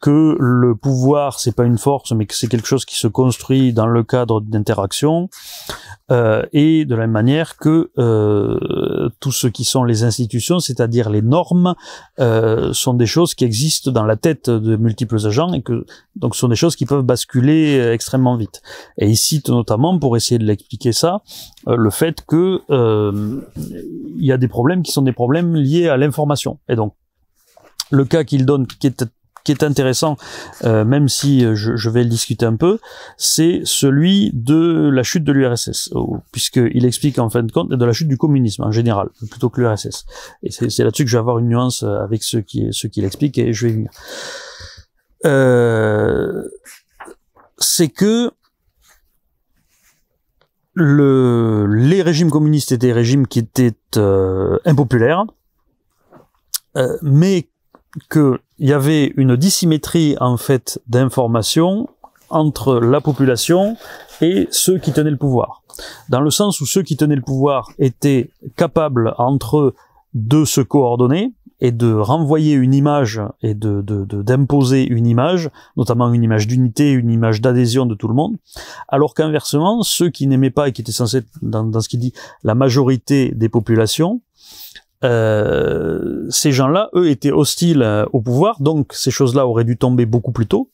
S1: que le pouvoir c'est pas une force mais que c'est quelque chose qui se construit dans le cadre d'interactions euh, et de la même manière que euh, tout ce qui sont les institutions, c'est-à-dire les normes, euh, sont des choses qui existent dans la tête de multiples agents et que donc ce sont des choses qui peuvent basculer extrêmement vite. Et il cite notamment pour essayer de l'expliquer ça euh, le fait que euh, il y a des problèmes qui sont des problèmes liés à l'information. Et donc le cas qu'il donne, qui est intéressant, euh, même si je, vais le discuter un peu, c'est celui de la chute de l'URSS, puisqu'il explique en fin de compte de la chute du communisme en général, plutôt que l'URSS. Et c'est là-dessus que je vais avoir une nuance avec ce qui, explique l'expliquent et je vais venir. c'est que les régimes communistes étaient des régimes qui étaient euh, impopulaires, euh, mais qu'il y avait une dissymétrie en fait d'information entre la population et ceux qui tenaient le pouvoir. Dans le sens où ceux qui tenaient le pouvoir étaient capables entre eux de se coordonner, et de renvoyer une image et de d'imposer une image, notamment une image d'unité, une image d'adhésion de tout le monde, alors qu'inversement, ceux qui n'aimaient pas et qui étaient censés, dans, dans ce qu'il dit, la majorité des populations, euh, ces gens-là, eux, étaient hostiles au pouvoir, donc ces choses-là auraient dû tomber beaucoup plus tôt.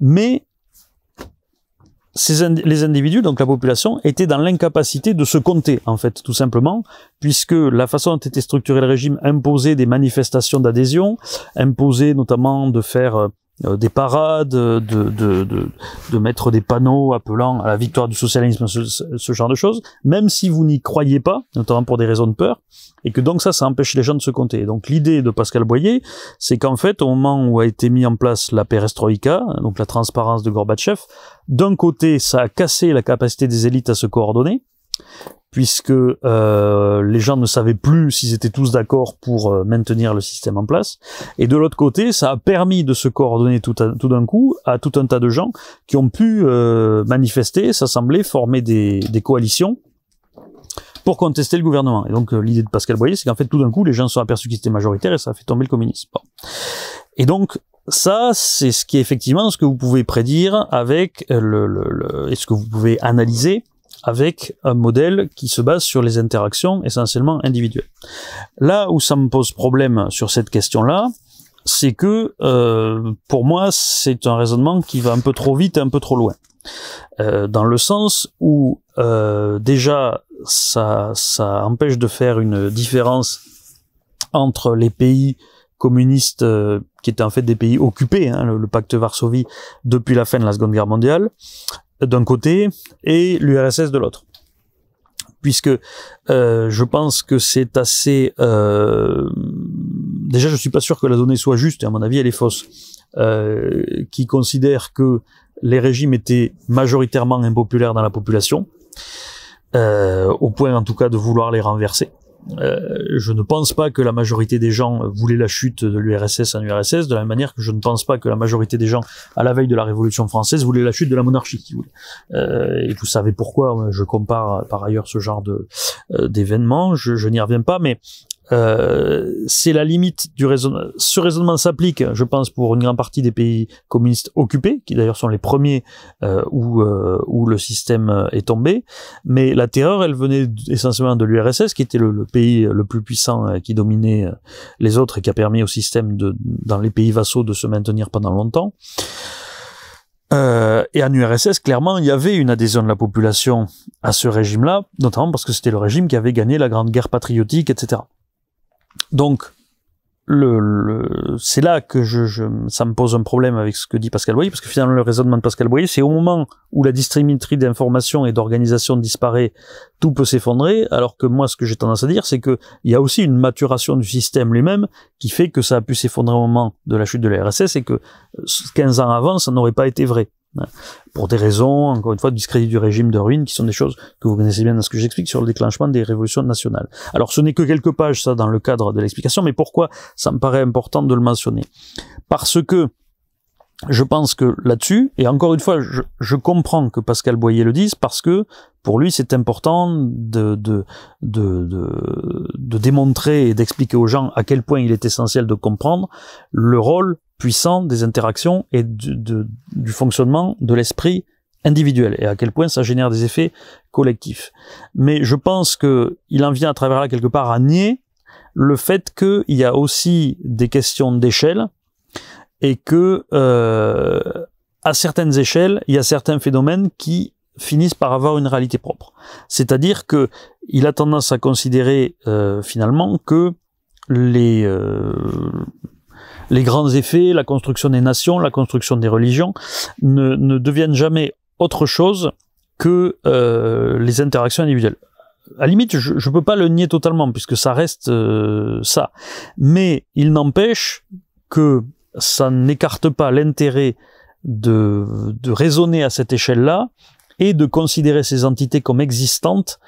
S1: Mais les individus, donc la population, étaient dans l'incapacité de se compter, en fait, tout simplement, puisque la façon dont était structuré le régime imposait des manifestations d'adhésion, imposait notamment de faire euh, euh, des parades, euh, de, de, de, mettre des panneaux appelant à la victoire du socialisme, ce, genre de choses, même si vous n'y croyez pas, notamment pour des raisons de peur, et que donc ça, ça empêche les gens de se compter. Donc l'idée de Pascal Boyer, c'est qu'en fait, au moment où a été mis en place la perestroïka, donc la transparence de Gorbatchev, d'un côté, ça a cassé la capacité des élites à se coordonner, puisque euh, les gens ne savaient plus s'ils étaient tous d'accord pour euh, maintenir le système en place. Et de l'autre côté, ça a permis de se coordonner tout, d'un coup à tout un tas de gens qui ont pu euh, manifester, s'assembler, former des, coalitions pour contester le gouvernement. Et donc l'idée de Pascal Boyer, c'est qu'en fait tout d'un coup, les gens se sont aperçus qu'ils étaient majoritaires et ça a fait tomber le communisme. Et donc ça, c'est ce qui est effectivement ce que vous pouvez prédire avec le, le, et ce que vous pouvez analyser avec un modèle qui se base sur les interactions essentiellement individuelles. Là où ça me pose problème sur cette question-là, c'est que euh, pour moi c'est un raisonnement qui va un peu trop vite et un peu trop loin. Euh, dans le sens où euh, déjà ça, ça empêche de faire une différence entre les pays communistes euh, qui étaient en fait des pays occupés, hein, le, le, pacte Varsovie depuis la fin de la Seconde Guerre mondiale, d'un côté et l'URSS de l'autre. Puisque euh, je pense que c'est assez... Euh, déjà, je suis pas sûr que la donnée soit juste, et à mon avis, elle est fausse, euh, qui considère que les régimes étaient majoritairement impopulaires dans la population, au point en tout cas de vouloir les renverser. Euh, je ne pense pas que la majorité des gens voulaient la chute de l'URSS en URSS, de la même manière que je ne pense pas que la majorité des gens, à la veille de la Révolution française, voulaient la chute de la monarchie. Euh, et vous savez pourquoi euh, je compare par ailleurs ce genre de d'événements. Je, je n'y reviens pas, mais euh, c'est la limite du raisonnement. Ce raisonnement s'applique, je pense, pour une grande partie des pays communistes occupés, qui d'ailleurs sont les premiers euh, euh, où, le système est tombé. Mais la terreur, elle venait essentiellement de l'URSS, qui était le, pays le plus puissant qui dominait les autres et qui a permis au système de, dans les pays vassaux de se maintenir pendant longtemps. et en URSS, clairement, il y avait une adhésion de la population à ce régime-là, notamment parce que c'était le régime qui avait gagné la Grande Guerre patriotique, etc. Donc, le, c'est là que ça me pose un problème avec ce que dit Pascal Boyer, parce que finalement le raisonnement de Pascal Boyer, c'est au moment où la distributrice d'informations et d'organisation disparaît, tout peut s'effondrer, alors que moi ce que j'ai tendance à dire, c'est qu'il y a aussi une maturation du système lui-même qui fait que ça a pu s'effondrer au moment de la chute de la RSS et que 15 euh, ans avant, ça n'aurait pas été vrai. Pour des raisons, encore une fois, de discrédit du régime de ruine, qui sont des choses que vous connaissez bien dans ce que j'explique sur le déclenchement des révolutions nationales. Alors ce n'est que quelques pages, ça, dans le cadre de l'explication, mais pourquoi ça me paraît important de le mentionner Parce que je pense que là-dessus, et encore une fois, je, comprends que Pascal Boyer le dise parce que pour lui, c'est important de, de, de, de démontrer et d'expliquer aux gens à quel point il est essentiel de comprendre le rôle puissant des interactions et du, de, du fonctionnement de l'esprit individuel et à quel point ça génère des effets collectifs. Mais je pense que il en vient à travers là quelque part à nier le fait qu'il y a aussi des questions d'échelle et que euh, à certaines échelles, il y a certains phénomènes qui finissent par avoir une réalité propre. C'est-à-dire que il a tendance à considérer euh, finalement que les euh, les grands effets, la construction des nations, la construction des religions, ne, deviennent jamais autre chose que euh, les interactions individuelles. À la limite, je ne peux pas le nier totalement, puisque ça reste euh, ça. Mais il n'empêche que ça n'écarte pas l'intérêt de, de raisonner à cette échelle-là et de considérer ces entités comme existantes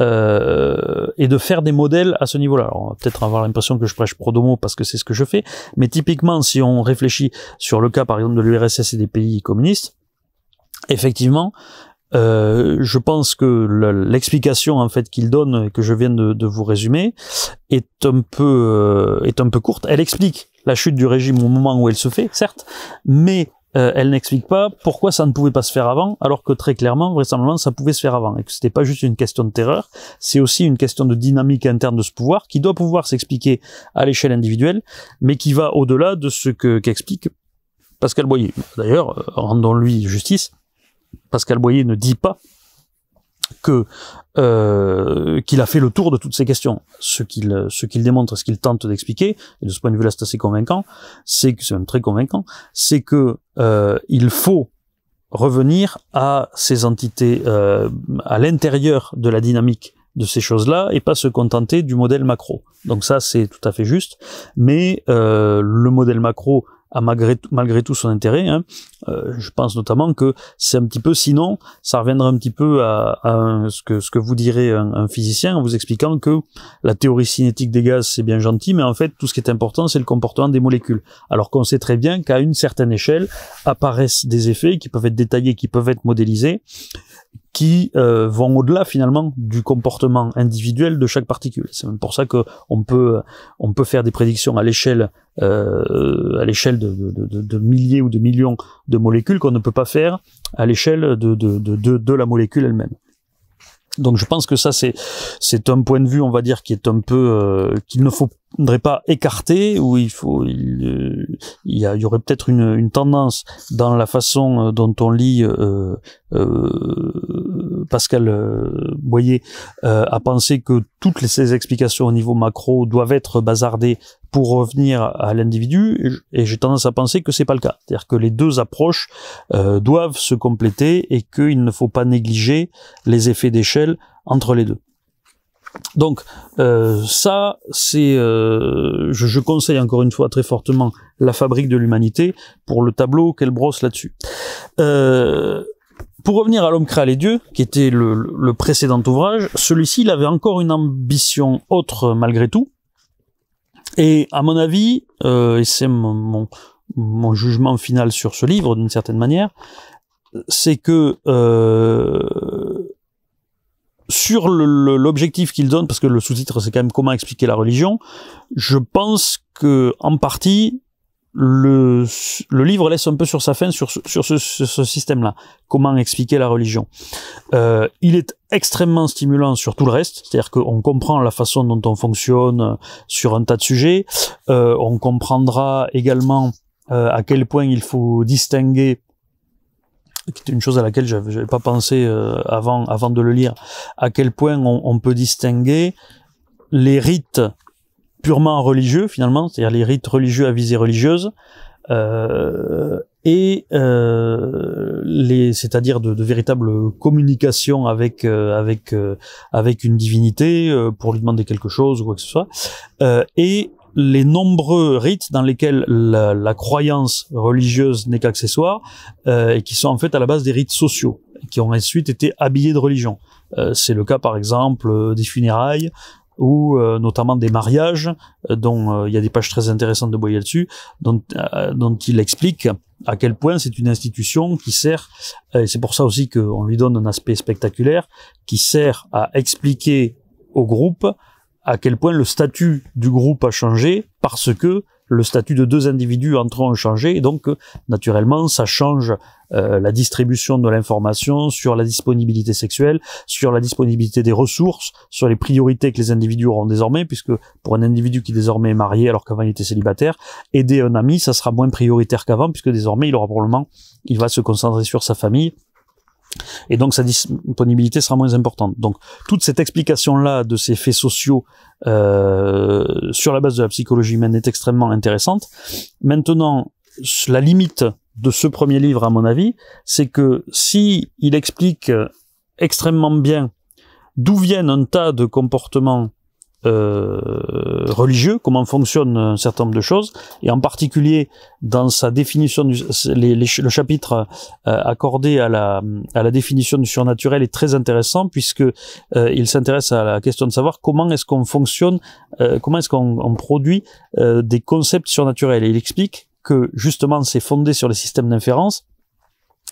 S1: euh, et de faire des modèles à ce niveau-là. Alors, peut-être avoir l'impression que je prêche pro-domo parce que c'est ce que je fais, mais typiquement, si on réfléchit sur le cas, par exemple, de l'URSS et des pays communistes, effectivement, euh, je pense que l'explication en fait qu'il donne que je viens de, vous résumer est un peu euh, est un peu courte. Elle explique la chute du régime au moment où elle se fait, certes, mais euh, elle n'explique pas pourquoi ça ne pouvait pas se faire avant, alors que très clairement, vraisemblablement, ça pouvait se faire avant, et que c'était pas juste une question de terreur, c'est aussi une question de dynamique interne de ce pouvoir, qui doit pouvoir s'expliquer à l'échelle individuelle, mais qui va au-delà de ce qu'explique Pascal Boyer. D'ailleurs, euh, rendons-lui justice, Pascal Boyer ne dit pas que euh, qu'il a fait le tour de toutes ces questions. Ce qu'il ce qu'il démontre, ce qu'il tente d'expliquer, et de ce point de vue-là, c'est assez convaincant. C'est que c'est même très convaincant. C'est que euh, il faut revenir à ces entités euh, à l'intérieur de la dynamique de ces choses-là et pas se contenter du modèle macro. Donc ça, c'est tout à fait juste. Mais le modèle macro malgré, malgré tout son intérêt. Hein. Euh, je pense notamment que c'est un petit peu, sinon, ça reviendra un petit peu à, ce, que, ce que vous direz un, un, physicien en vous expliquant que la théorie cinétique des gaz, c'est bien gentil, mais en fait, tout ce qui est important, c'est le comportement des molécules. Alors qu'on sait très bien qu'à une certaine échelle, apparaissent des effets qui peuvent être détaillés, qui peuvent être modélisés, qui euh, vont au-delà finalement du comportement individuel de chaque particule. C'est même pour ça que on peut on peut faire des prédictions à l'échelle euh, à l'échelle de, milliers ou de millions de molécules qu'on ne peut pas faire à l'échelle de, de la molécule elle-même. Donc je pense que ça c'est c'est un point de vue on va dire qui est un peu euh, qu'il ne faut ne voudrais pas écarter où il faut euh, il, y, aurait peut-être une, tendance dans la façon euh, dont on lit euh, euh Pascal Boyer à penser que toutes ces explications au niveau macro doivent être bazardées pour revenir à l'individu et j'ai tendance à penser que c'est pas le cas c'est-à-dire que les deux approches doivent se compléter et qu'il ne faut pas négliger les effets d'échelle entre les deux donc euh, ça, c'est, euh, je, conseille encore une fois très fortement la fabrique de l'humanité pour le tableau qu'elle brosse là-dessus. Euh, pour revenir à l'homme créé les dieux, qui était le, précédent ouvrage, celui-ci, il avait encore une ambition autre malgré tout. Et à mon avis, et c'est mon, mon, jugement final sur ce livre d'une certaine manière, c'est que sur l'objectif qu'il donne, parce que le sous-titre c'est quand même comment expliquer la religion, je pense que en partie le, livre laisse un peu sur sa fin sur, ce, ce, système-là. Comment expliquer la religion euh, Il est extrêmement stimulant sur tout le reste, c'est-à-dire qu'on comprend la façon dont on fonctionne euh, sur un tas de sujets. Euh, on comprendra également euh, à quel point il faut distinguer qui est une chose à laquelle je n'avais pas pensé euh, avant, avant de le lire, à quel point on, peut distinguer les rites purement religieux finalement, c'est-à-dire les rites religieux à visée religieuse, euh, et euh, les, c'est-à-dire de, véritables communications avec avec avec une divinité pour lui demander quelque chose ou quoi que ce soit, et les nombreux rites dans lesquels la, croyance religieuse n'est qu'accessoire euh, et qui sont en fait à la base des rites sociaux qui ont ensuite été habillés de religion. Euh, c'est le cas par exemple euh, des funérailles ou notamment des mariages dont il y a des pages très intéressantes de Boyer dessus dont, dont il explique à quel point c'est une institution qui sert, et c'est pour ça aussi qu'on lui donne un aspect spectaculaire, qui sert à expliquer au groupe à quel point le statut du groupe a changé parce que le statut de deux individus entrant a changé et donc euh, naturellement ça change euh, la distribution de l'information sur la disponibilité sexuelle, sur la disponibilité des ressources, sur les priorités que les individus auront désormais puisque pour un individu qui désormais est marié alors qu'avant il était célibataire, aider un ami ça sera moins prioritaire qu'avant puisque désormais il aura probablement il va se concentrer sur sa famille et donc sa disponibilité sera moins importante. Donc toute cette explication-là de ces faits sociaux euh, sur la base de la psychologie humaine est extrêmement intéressante. Maintenant, la limite de ce premier livre, à mon avis, c'est que si il explique extrêmement bien d'où viennent un tas de comportements euh, religieux, comment fonctionne un certain nombre de choses, et en particulier dans sa définition, du, le chapitre euh, accordé à la, à la définition du surnaturel est très intéressant puisque euh, il s'intéresse à la question de savoir comment est-ce qu'on fonctionne, comment est-ce qu'on produit des concepts surnaturels. Et il explique que justement c'est fondé sur les systèmes d'inférence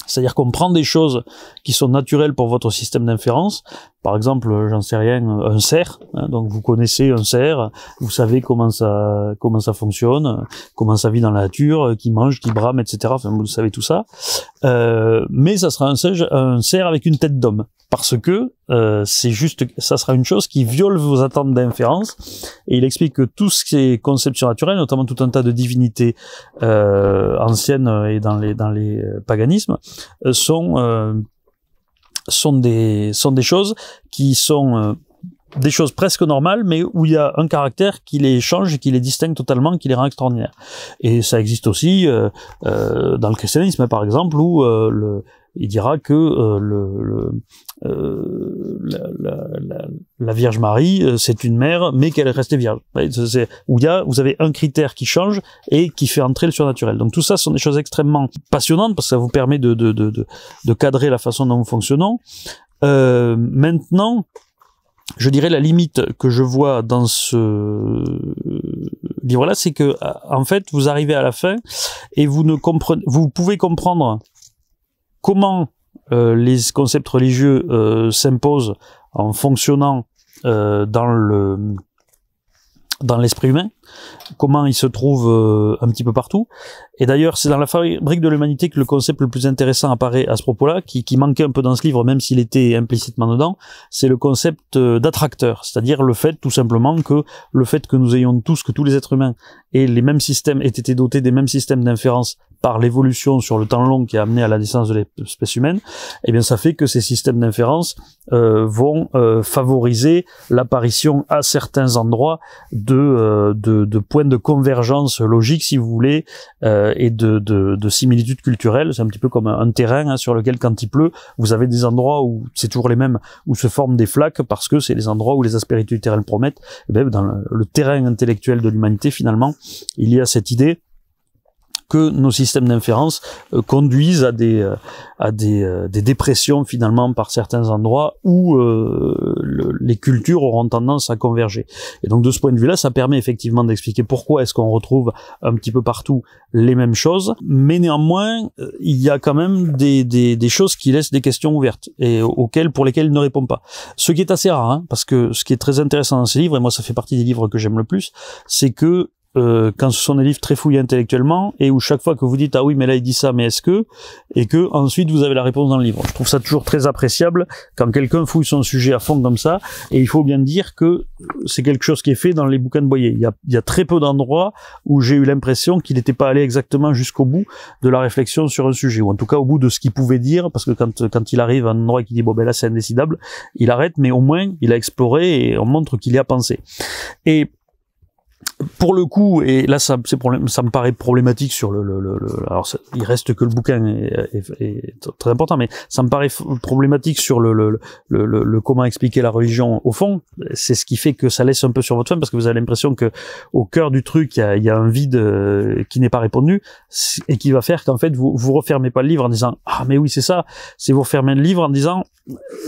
S1: c'est-à-dire qu'on prend des choses qui sont naturelles pour votre système d'inférence. Par exemple, j'en sais rien, un cerf. Hein, donc vous connaissez un cerf, vous savez comment ça comment ça fonctionne, comment ça vit dans la nature, qui mange, qui brame, etc. Enfin, vous savez tout ça. Euh, mais ça sera un cerf avec une tête d'homme parce que euh, c'est juste, ça sera une chose qui viole vos attentes d'inférence. Et il explique que tout ce qui est conception notamment tout un tas de divinités euh, anciennes et dans les dans les euh, paganismes, sont sont des sont des choses qui sont des choses presque normales, mais où il y a un caractère qui les change, qui les distingue totalement, qui les rend extraordinaires. Et ça existe aussi euh, dans le christianisme, par exemple, où le, il dira que euh, euh, la, Vierge Marie, euh, c'est une mère, mais qu'elle est restée vierge. vous avez un critère qui change et qui fait entrer le surnaturel. Donc tout ça sont des choses extrêmement passionnantes parce que ça vous permet de, cadrer la façon dont nous fonctionnons. maintenant, je dirais la limite que je vois dans ce livre-là, c'est que en fait vous arrivez à la fin et vous ne comprenez, vous pouvez comprendre comment euh, les concepts religieux euh, s'imposent en fonctionnant euh, dans le dans l'esprit humain comment il se trouve euh, un petit peu partout. Et d'ailleurs, c'est dans la fabrique de l'humanité que le concept le plus intéressant apparaît à ce propos-là, qui, qui, manquait un peu dans ce livre, même s'il était implicitement dedans, c'est le concept euh, d'attracteur, c'est-à-dire le fait tout simplement que le fait que nous ayons tous, que tous les êtres humains aient les mêmes systèmes, aient été dotés des mêmes systèmes d'inférence par l'évolution sur le temps long qui a amené à la naissance de l'espèce humaine, eh bien ça fait que ces systèmes d'inférence euh, vont favoriser l'apparition à certains endroits de, de de, points de convergence logique, si vous voulez, euh, et de, de, de similitudes culturelles. C'est un petit peu comme un, terrain hein, sur lequel, quand il pleut, vous avez des endroits où c'est toujours les mêmes, où se forment des flaques, parce que c'est les endroits où les aspérités utérales promettent. Et eh ben, dans le, terrain intellectuel de l'humanité, finalement, il y a cette idée que nos systèmes d'inférence euh, conduisent à des euh, à des, des, dépressions finalement par certains endroits où les cultures auront tendance à converger. Et donc de ce point de vue-là, ça permet effectivement d'expliquer pourquoi est-ce qu'on retrouve un petit peu partout les mêmes choses, mais néanmoins, euh, il y a quand même des, choses qui laissent des questions ouvertes et auxquelles, pour lesquelles il ne répond pas. Ce qui est assez rare, hein, parce que ce qui est très intéressant dans ces livres, et moi ça fait partie des livres que j'aime le plus, c'est que euh, quand ce sont des livres très fouillés intellectuellement et où chaque fois que vous dites ah oui mais là il dit ça mais est-ce que et que ensuite vous avez la réponse dans le livre. Je trouve ça toujours très appréciable quand quelqu'un fouille son sujet à fond comme ça et il faut bien dire que c'est quelque chose qui est fait dans les bouquins de Boyer. Il y a, il y a très peu d'endroits où j'ai eu l'impression qu'il n'était pas allé exactement jusqu'au bout de la réflexion sur un sujet ou en tout cas au bout de ce qu'il pouvait dire parce que quand quand il arrive à un endroit qui dit bon ben là c'est indécidable, il arrête mais au moins il a exploré et on montre qu'il y a pensé. Et pour le coup, et là ça, ça me paraît problématique sur le, le, le, alors il reste que le bouquin est, très important, mais ça me paraît problématique sur le, le, le, comment expliquer la religion au fond. C'est ce qui fait que ça laisse un peu sur votre faim parce que vous avez l'impression que au cœur du truc il y a, y a un vide euh, qui n'est pas répondu et qui va faire qu'en fait vous vous refermez pas le livre en disant ah mais oui c'est ça, c'est vous refermez le livre en disant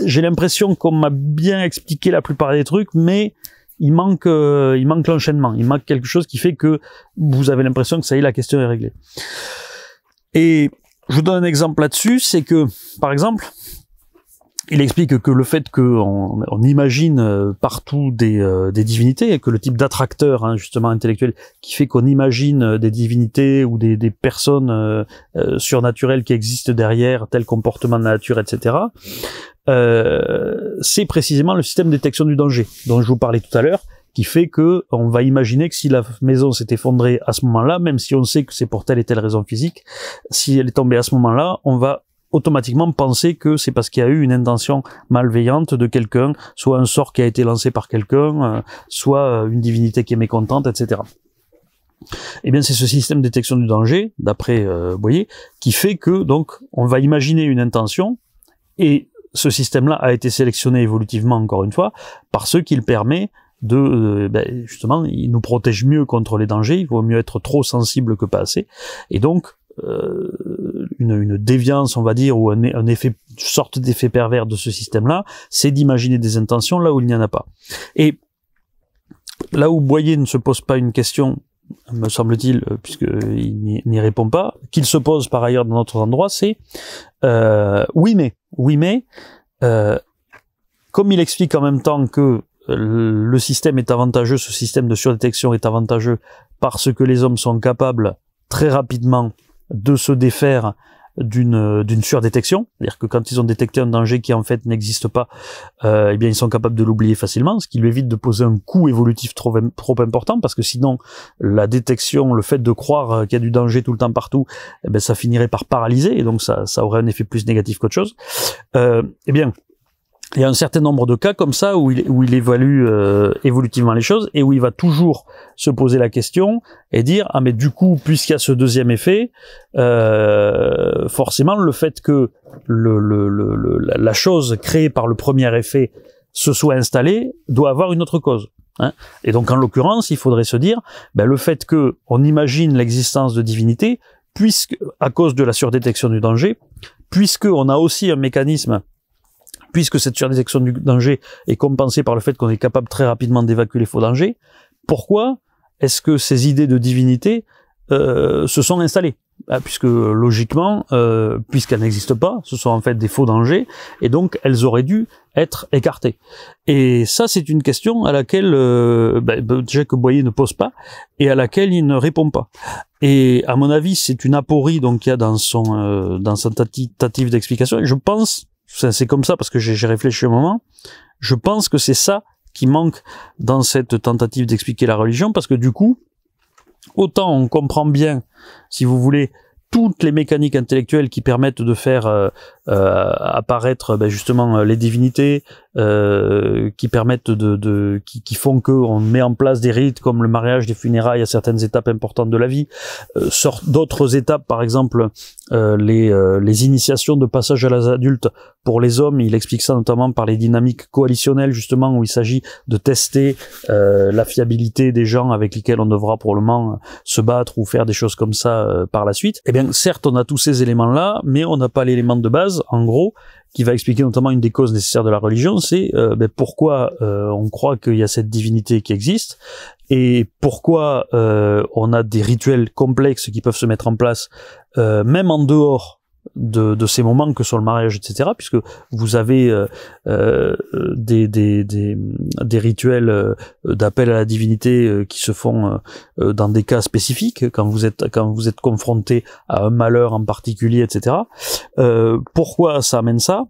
S1: j'ai l'impression qu'on m'a bien expliqué la plupart des trucs, mais il manque, euh, il manque l'enchaînement, il manque quelque chose qui fait que vous avez l'impression que ça y est, la question est réglée. Et je vous donne un exemple là-dessus, c'est que, par exemple, il explique que le fait qu'on on imagine euh, partout des, divinités euh, des, divinités, que le type d'attracteur hein, justement intellectuel qui fait qu'on imagine des divinités ou des, personnes surnaturelles qui existent derrière tel comportement de nature, etc., euh, c'est précisément le système de détection du danger dont je vous parlais tout à l'heure, qui fait que on va imaginer que si la maison s'est effondrée à ce moment-là, même si on sait que c'est pour telle et telle raison physique, si elle est tombée à ce moment-là, on va automatiquement penser que c'est parce qu'il y a eu une intention malveillante de quelqu'un, soit un sort qui a été lancé par quelqu'un, euh, soit euh, une divinité qui est mécontente, etc. Eh bien, c'est ce système de détection du danger, d'après Boyer, qui fait que donc on va imaginer une intention et ce système-là a été sélectionné évolutivement, encore une fois, parce qu'il permet de euh, ben, justement, il nous protège mieux contre les dangers. Il vaut mieux être trop sensible que pas assez. Et donc euh, une, déviance, on va dire, ou un, un effet, une sorte d'effet pervers de ce système-là, c'est d'imaginer des intentions là où il n'y en a pas. Et là où Boyer ne se pose pas une question me semble-t-il, euh, puisqu'il n'y répond pas, qu'il se pose par ailleurs dans d'autres endroits, c'est euh, oui mais, oui mais, euh, comme il explique en même temps que le système est avantageux, ce système de surdétection est avantageux parce que les hommes sont capables très rapidement de se défaire d'une euh, d'une surdétection, c'est-à-dire que quand ils ont détecté un danger qui en fait n'existe pas, euh, eh bien ils sont capables de l'oublier facilement, ce qui lui évite de poser un coût évolutif trop trop important parce que sinon la détection, le fait de croire euh, qu'il y a du danger tout le temps partout, eh ben, ça finirait par paralyser et donc ça ça aurait un effet plus négatif qu'autre chose. Euh, eh bien il y a un certain nombre de cas comme ça où il, où évalue euh, évolutivement les choses et où il va toujours se poser la question et dire ah mais du coup puisqu'il y a ce deuxième effet euh, forcément le fait que le, la chose créée par le premier effet se soit installée doit avoir une autre cause. Hein. et donc en l'occurrence il faudrait se dire ben, le fait que on imagine l'existence de divinité puisque à cause de la surdétection du danger puisque on a aussi un mécanisme puisque cette surdétection du danger est compensée par le fait qu'on est capable très rapidement d'évacuer les faux dangers, pourquoi est-ce que ces idées de divinité euh, se sont installées ah, Puisque logiquement, euh, puisqu'elles n'existent pas, ce sont en fait des faux dangers, et donc elles auraient dû être écartées. Et ça, c'est une question à laquelle euh, ben, ben, Jacques Boyer ne pose pas et à laquelle il ne répond pas. Et à mon avis, c'est une aporie donc qu'il y a dans son euh, dans sa tentative d'explication. Je pense c'est comme ça parce que j'ai réfléchi un moment, je pense que c'est ça qui manque dans cette tentative d'expliquer la religion, parce que du coup, autant on comprend bien, si vous voulez, toutes les mécaniques intellectuelles qui permettent de faire euh, euh, apparaître ben, justement euh, les divinités, euh, qui permettent de, qui, font que on met en place des rites comme le mariage, des funérailles à certaines étapes importantes de la vie, euh, sortent d'autres étapes, par exemple euh, les, les initiations de passage à l'âge adulte pour les hommes. Il explique ça notamment par les dynamiques coalitionnelles justement où il s'agit de tester la fiabilité des gens avec lesquels on devra probablement se battre ou faire des choses comme ça par la suite. Eh bien, certes, on a tous ces éléments là, mais on n'a pas l'élément de base, en gros, qui va expliquer notamment une des causes nécessaires de la religion, c'est euh, ben, pourquoi euh, on croit qu'il y a cette divinité qui existe et pourquoi euh, on a des rituels complexes qui peuvent se mettre en place même en dehors de, ces moments que sont le mariage, etc., puisque vous avez euh, euh, des, des, des, rituels euh, d'appel à la divinité qui se font dans des cas spécifiques, quand vous êtes, quand vous êtes confronté à un malheur en particulier, etc. pourquoi ça amène ça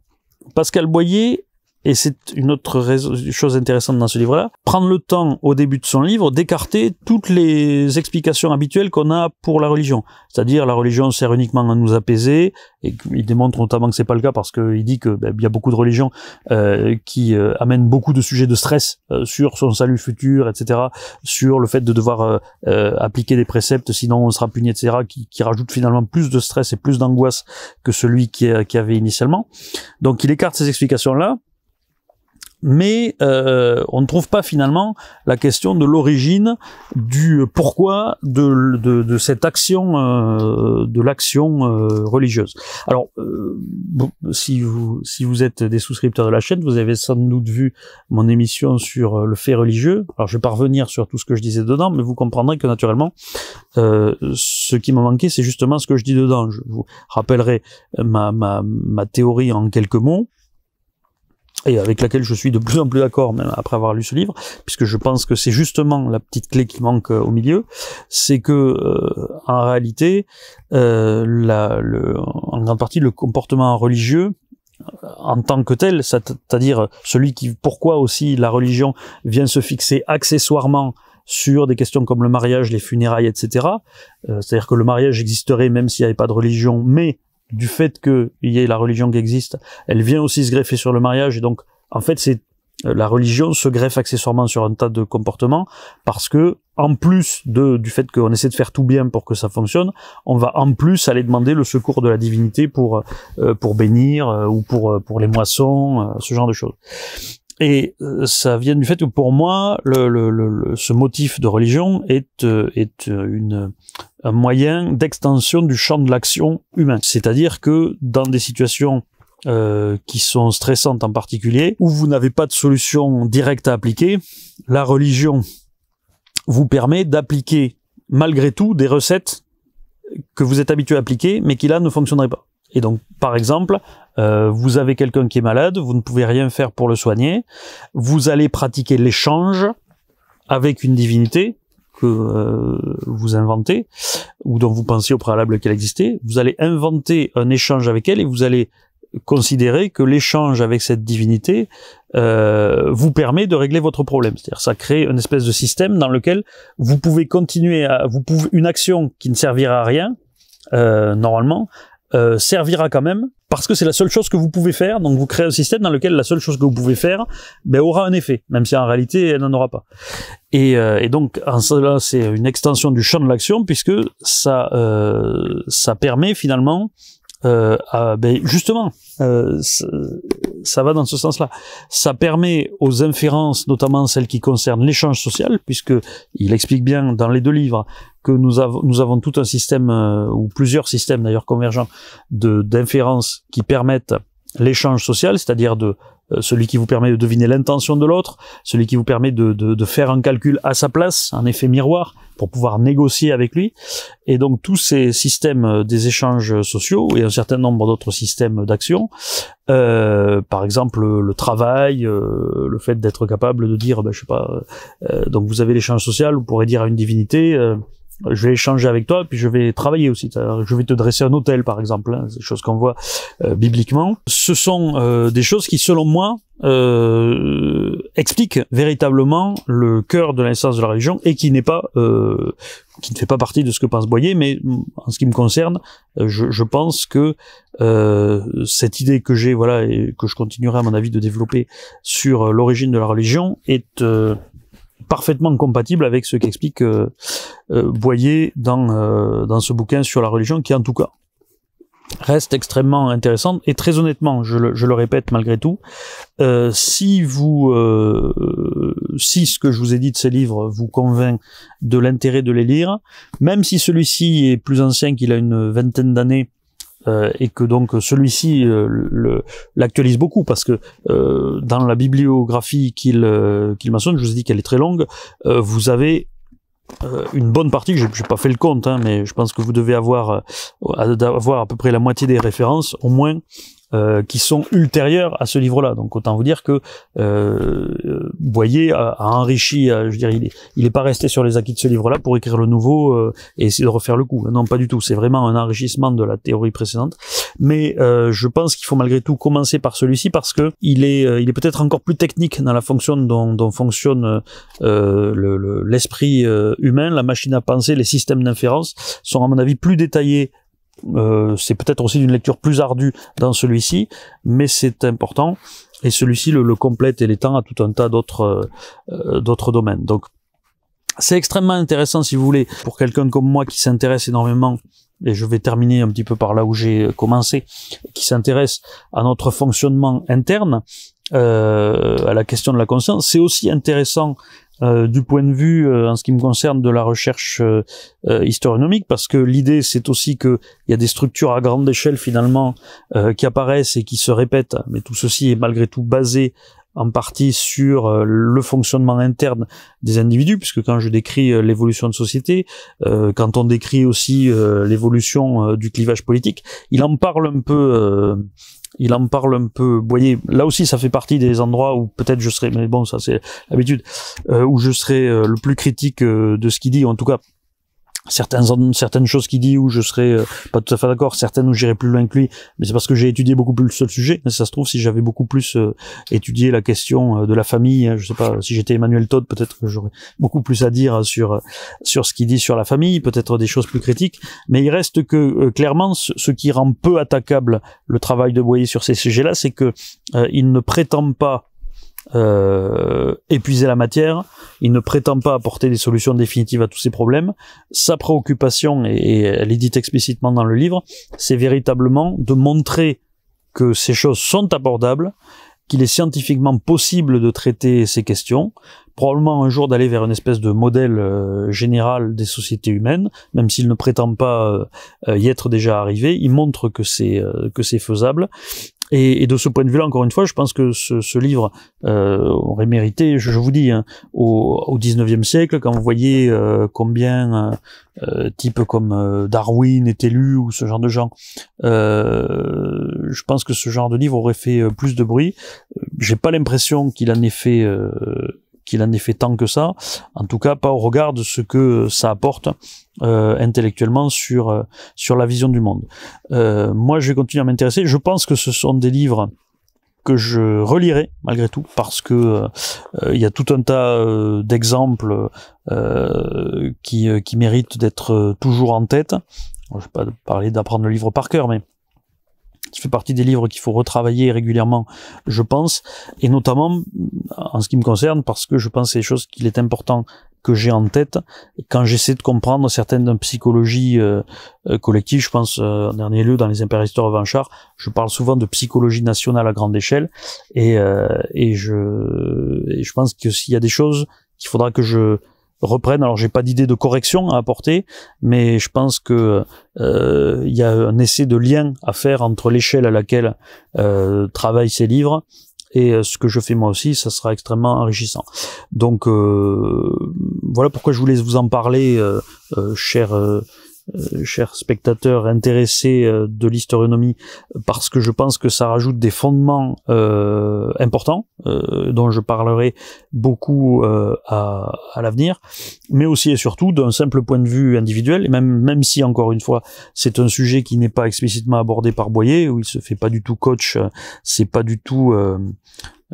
S1: Pascal Boyer et c'est une autre chose intéressante dans ce livre-là, prendre le temps au début de son livre d'écarter toutes les explications habituelles qu'on a pour la religion. C'est-à-dire la religion sert uniquement à nous apaiser, et il démontre notamment que c'est pas le cas parce qu'il dit qu'il ben, y a beaucoup de religions euh, qui euh, amènent beaucoup de sujets de stress euh, sur son salut futur, etc., sur le fait de devoir euh, appliquer des préceptes sinon on sera puni, etc., qui, qui rajoute finalement plus de stress et plus d'angoisse que celui qui, qui avait initialement. Donc il écarte ces explications-là mais euh, on ne trouve pas finalement la question de l'origine du pourquoi de, de, de cette action euh, de l'action euh, religieuse. Alors euh, si vous si vous êtes des souscripteurs de la chaîne, vous avez sans doute vu mon émission sur euh, le fait religieux. Alors je vais pas revenir sur tout ce que je disais dedans, mais vous comprendrez que naturellement ce qui m'a manqué, c'est justement ce que je dis dedans. Je vous rappellerai ma ma, ma théorie en quelques mots et avec laquelle je suis de plus en plus d'accord, même après avoir lu ce livre, puisque je pense que c'est justement la petite clé qui manque euh, au milieu, c'est que euh, en réalité, euh, la, le, en grande partie, le comportement religieux euh, en tant que tel, c'est-à-dire celui qui, pourquoi aussi la religion vient se fixer accessoirement sur des questions comme le mariage, les funérailles, etc. c'est-à-dire que le mariage existerait même s'il n'y avait pas de religion, mais du fait qu'il y ait la religion qui existe, elle vient aussi se greffer sur le mariage. Et donc, en fait, c'est euh, la religion se greffe accessoirement sur un tas de comportements parce que en plus de, du fait qu'on essaie de faire tout bien pour que ça fonctionne, on va en plus aller demander le secours de la divinité pour euh, pour bénir euh, ou pour pour les moissons, ce genre de choses. Et euh, ça vient du fait que pour moi, ce motif de religion est, euh, est euh, un moyen d'extension du champ de l'action humaine. C'est-à-dire que dans des situations qui sont stressantes en particulier, où vous n'avez pas de solution directe à appliquer, la religion vous permet d'appliquer malgré tout des recettes que vous êtes habitué à appliquer, mais qui là ne fonctionneraient pas. Et donc, par exemple, euh, vous avez quelqu'un qui est malade, vous ne pouvez rien faire pour le soigner. Vous allez pratiquer l'échange avec une divinité que euh, vous inventez ou dont vous pensez au préalable qu'elle existait. Vous allez inventer un échange avec elle et vous allez considérer que l'échange avec cette divinité euh, vous permet de régler votre problème. C'est-à-dire, ça crée une espèce de système dans lequel vous pouvez continuer à, vous pouvez une action qui ne servira à rien normalement servira quand même parce que c'est la seule chose que vous pouvez faire. Donc vous créez un système dans lequel la seule chose que vous pouvez faire ben, aura un effet, même si en réalité elle n'en aura pas. Et, euh, donc en cela c'est une extension du champ de l'action puisque ça euh, ça permet finalement euh, ben, justement ça va dans ce sens-là. Ça permet aux inférences, notamment celles qui concernent l'échange social, puisque il explique bien dans les deux livres que nous, avons tout un système, euh, ou plusieurs systèmes d'ailleurs convergents, d'inférences qui permettent l'échange social, c'est-à-dire de euh, celui qui vous permet de deviner l'intention de l'autre, celui qui vous permet de, de, faire un calcul à sa place, un effet miroir, pour pouvoir négocier avec lui. Et donc tous ces systèmes euh, des échanges sociaux et un certain nombre d'autres systèmes d'action, euh, par exemple le travail, euh, le fait d'être capable de dire, ben, je sais pas, donc vous avez l'échange social, vous pourrez dire à une divinité je vais échanger avec toi, puis je vais travailler aussi. Je vais te dresser un hôtel, par exemple, C'est hein, choses qu'on voit euh, bibliquement. Ce sont euh, des choses qui, selon moi, euh, expliquent véritablement le cœur de l'essence de la religion et qui n'est pas, euh, qui ne fait pas partie de ce que pense Boyer. Mais en ce qui me concerne, je, je pense que cette idée que j'ai, voilà, et que je continuerai à mon avis de développer sur l'origine de la religion est parfaitement compatible avec ce qu'explique euh, euh, Boyer dans, euh, dans ce bouquin sur la religion, qui en tout cas reste extrêmement intéressante. Et très honnêtement, je le, je le répète malgré tout, si vous, si ce que je vous ai dit de ces livres vous convainc de l'intérêt de les lire, même si celui-ci est plus ancien qu'il a une vingtaine d'années, euh, et que donc celui-ci euh, l'actualise beaucoup parce que euh, dans la bibliographie qu'il euh, qu'il mentionne, je vous ai dit qu'elle est très longue, vous avez une bonne partie, n'ai pas fait le compte, hein, mais je pense que vous devez avoir, avoir à peu près la moitié des références, au moins euh, qui sont ultérieurs à ce livre-là. Donc autant vous dire que euh, euh Boyer a, enrichi, euh, je dirais, il n'est il est pas resté sur les acquis de ce livre-là pour écrire le nouveau et essayer de refaire le coup. Non, pas du tout. C'est vraiment un enrichissement de la théorie précédente. Mais je pense qu'il faut malgré tout commencer par celui-ci parce que il est, il est peut-être encore plus technique dans la fonction dont, dont fonctionne l'esprit le, le, humain, la machine à penser, les systèmes d'inférence sont à mon avis plus détaillés euh, c'est peut-être aussi d'une lecture plus ardue dans celui-ci, mais c'est important. Et celui-ci le, complète et l'étend à tout un tas d'autres euh, d'autres domaines. Donc c'est extrêmement intéressant si vous voulez pour quelqu'un comme moi qui s'intéresse énormément et je vais terminer un petit peu par là où j'ai commencé, qui s'intéresse à notre fonctionnement interne, euh, à la question de la conscience. C'est aussi intéressant euh, du point de vue, euh, en ce qui me concerne, de la recherche euh, historionomique, parce que l'idée, c'est aussi qu'il y a des structures à grande échelle, finalement, qui apparaissent et qui se répètent, mais tout ceci est malgré tout basé en partie sur le fonctionnement interne des individus, puisque quand je décris l'évolution de société, quand on décrit aussi l'évolution du clivage politique, il en parle un peu il en parle un peu. Vous voyez, là aussi, ça fait partie des endroits où peut-être je serai, mais bon, ça c'est l'habitude, euh, où je serai euh, le plus critique euh, de ce qu'il dit, en tout cas certaines certaines choses qu'il dit où je serais euh, pas tout à fait d'accord, certaines où j'irais plus loin que lui, mais c'est parce que j'ai étudié beaucoup plus le seul sujet. Ça se trouve si j'avais beaucoup plus euh, étudié la question euh, de la famille, hein, je sais pas si j'étais Emmanuel Todd, peut-être que j'aurais beaucoup plus à dire sur sur ce qu'il dit sur la famille, peut-être des choses plus critiques, mais il reste que clairement ce, qui rend peu attaquable le travail de Boyer sur ces sujets-là, c'est que il ne prétend pas euh, épuiser la matière, il ne prétend pas apporter des solutions définitives à tous ces problèmes. Sa préoccupation, et, elle est dite explicitement dans le livre, c'est véritablement de montrer que ces choses sont abordables, qu'il est scientifiquement possible de traiter ces questions, probablement un jour d'aller vers une espèce de modèle euh, général des sociétés humaines, même s'il ne prétend pas euh, y être déjà arrivé, il montre que c'est euh, que c'est faisable et, et, de ce point de vue-là, encore une fois, je pense que ce, ce livre euh, aurait mérité, je, vous dis, hein, au, au 19e siècle, quand vous voyez euh, combien euh, euh, types comme Darwin est élu ou ce genre de gens, je pense que ce genre de livre aurait fait plus de bruit. J'ai pas l'impression qu'il en ait fait qu'il en ait fait tant que ça, en tout cas pas au regard de ce que ça apporte euh, intellectuellement sur, euh, sur la vision du monde. Euh, moi, je vais continuer à m'intéresser. Je pense que ce sont des livres que je relirai malgré tout parce que il y a tout un tas d'exemples qui, qui méritent d'être toujours en tête. je je vais pas parler d'apprendre le livre par cœur, mais ça fait partie des livres qu'il faut retravailler régulièrement, je pense, et notamment en ce qui me concerne, parce que je pense que des choses qu'il est important que j'ai en tête quand j'essaie de comprendre certaines psychologies euh, euh collectives. Je pense euh, en dernier lieu dans les avant revanchards, je parle souvent de psychologie nationale à grande échelle et, euh, et je et je pense que s'il y a des choses qu'il faudra que je reprennent. Alors j'ai pas d'idée de correction à apporter, mais je pense que euh, il y a un essai de lien à faire entre l'échelle à laquelle euh, travaillent ces livres et euh, ce que je fais moi aussi, ça sera extrêmement enrichissant. Donc euh, voilà pourquoi je voulais vous en parler, cher euh, chers spectateurs intéressés euh, de l'historionomie, parce que je pense que ça rajoute des fondements euh, importants, dont je parlerai beaucoup à, à l'avenir, mais aussi et surtout d'un simple point de vue individuel, et même, même si, encore une fois, c'est un sujet qui n'est pas explicitement abordé par Boyer, où il se fait pas du tout coach, c'est pas du tout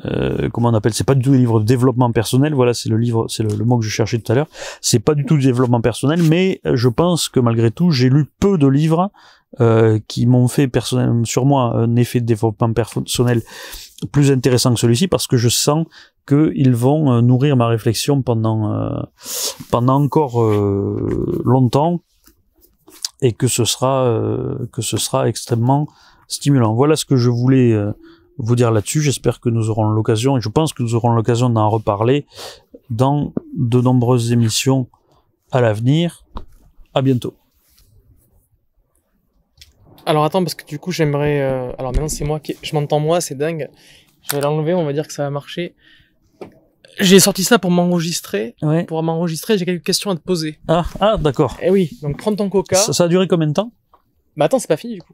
S1: euh, comment on appelle C'est pas du tout des livres de développement personnel. Voilà, c'est le livre, c'est le, mot que je cherchais tout à l'heure. C'est pas du tout du développement personnel, mais euh, je pense que malgré tout, j'ai lu peu de livres euh, qui m'ont fait personnellement sur moi un effet de développement personnel plus intéressant que celui-ci parce que je sens qu'ils vont euh, nourrir ma réflexion pendant euh, pendant encore euh, longtemps et que ce sera que ce sera extrêmement stimulant. Voilà ce que je voulais vous dire là-dessus. J'espère que nous aurons l'occasion, et je pense que nous aurons l'occasion d'en reparler dans de nombreuses émissions à l'avenir. À bientôt.
S2: Alors attends, parce que du coup j'aimerais... Euh, alors maintenant c'est moi qui... Je m'entends moi, c'est dingue. Je vais l'enlever, on va dire que ça va marcher. J'ai sorti ça pour m'enregistrer. Pour m'enregistrer, j'ai quelques questions à te poser. Ah, ah d'accord. Et eh oui, donc prends ton coca. Ça, ça a duré combien de temps Bah attends, c'est pas fini du coup.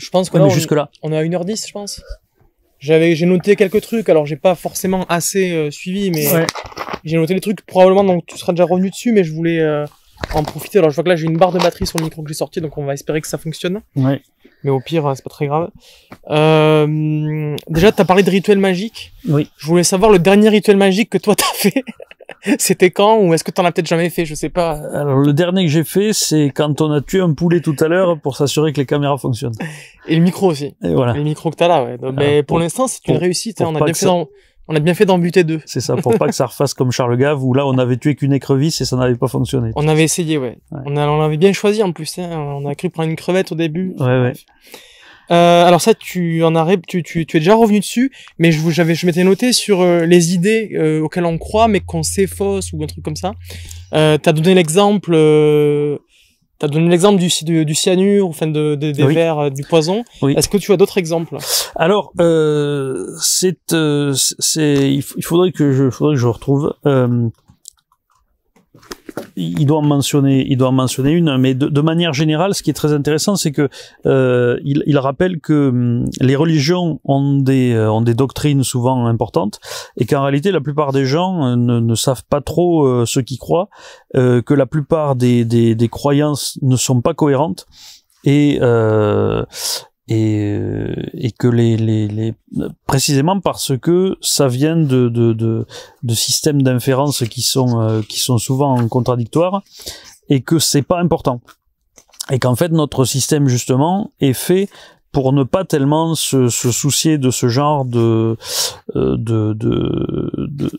S2: Je pense qu'on jusque là. On est à 1h10, je pense. J'avais, j'ai noté quelques trucs, alors j'ai pas forcément assez euh, suivi, mais j'ai noté les trucs probablement, donc tu seras déjà revenu dessus, mais je voulais euh, en profiter. Alors je vois que là j'ai une barre de batterie sur le micro que j'ai sorti, donc on va espérer que ça fonctionne. Mais au pire, euh, c'est pas très grave. déjà, t'as parlé de rituel magique. Oui. Je voulais savoir le dernier rituel magique que toi t'as fait. C'était quand ou est-ce que tu en as peut-être jamais fait Je sais pas.
S1: Alors le dernier que j'ai fait, c'est quand on a tué un poulet tout à l'heure pour s'assurer que les caméras fonctionnent.
S2: Et le micro aussi.
S1: Et voilà. Le micro que t'as là, mais pour, l'instant, c'est une réussite. Hein. on, a on, a bien fait d'en buter deux. C'est ça, pour pas que ça refasse comme Charles Gave où là on avait tué qu'une écrevisse et ça n'avait pas fonctionné.
S2: On avait essayé, ouais. On, a, avait bien choisi en plus. Hein. On a cru prendre une crevette au début. Ouais, ouais. Euh, alors ça, tu en as, tu, tu, tu es déjà revenu dessus, mais je, j'avais, je m'étais noté sur euh, les idées euh, auxquelles on croit, mais qu'on sait fausses ou un truc comme ça. Euh, t'as donné l'exemple, euh, t'as donné l'exemple du, du, cyanure, enfin de, des vers, du poison. Est-ce que tu as d'autres exemples Alors, c'est, c'est,
S1: il, faudrait que je, faudrait que je retrouve il doit en mentionner, il doit mentionner une, mais de, manière générale, ce qui est très intéressant, c'est que euh, il, rappelle que hum, les religions ont des euh, ont des doctrines souvent importantes et qu'en réalité, la plupart des gens euh, ne, savent pas trop ce qu'ils croient, que la plupart des, des, croyances ne sont pas cohérentes et, euh, et, euh, et que les, les, les, précisément parce que ça vient de, de, de, de systèmes d'inférence qui sont euh, qui sont souvent contradictoires et que c'est pas important et qu'en fait notre système justement est fait pour ne pas tellement se, se soucier de ce genre de, euh, de, de, de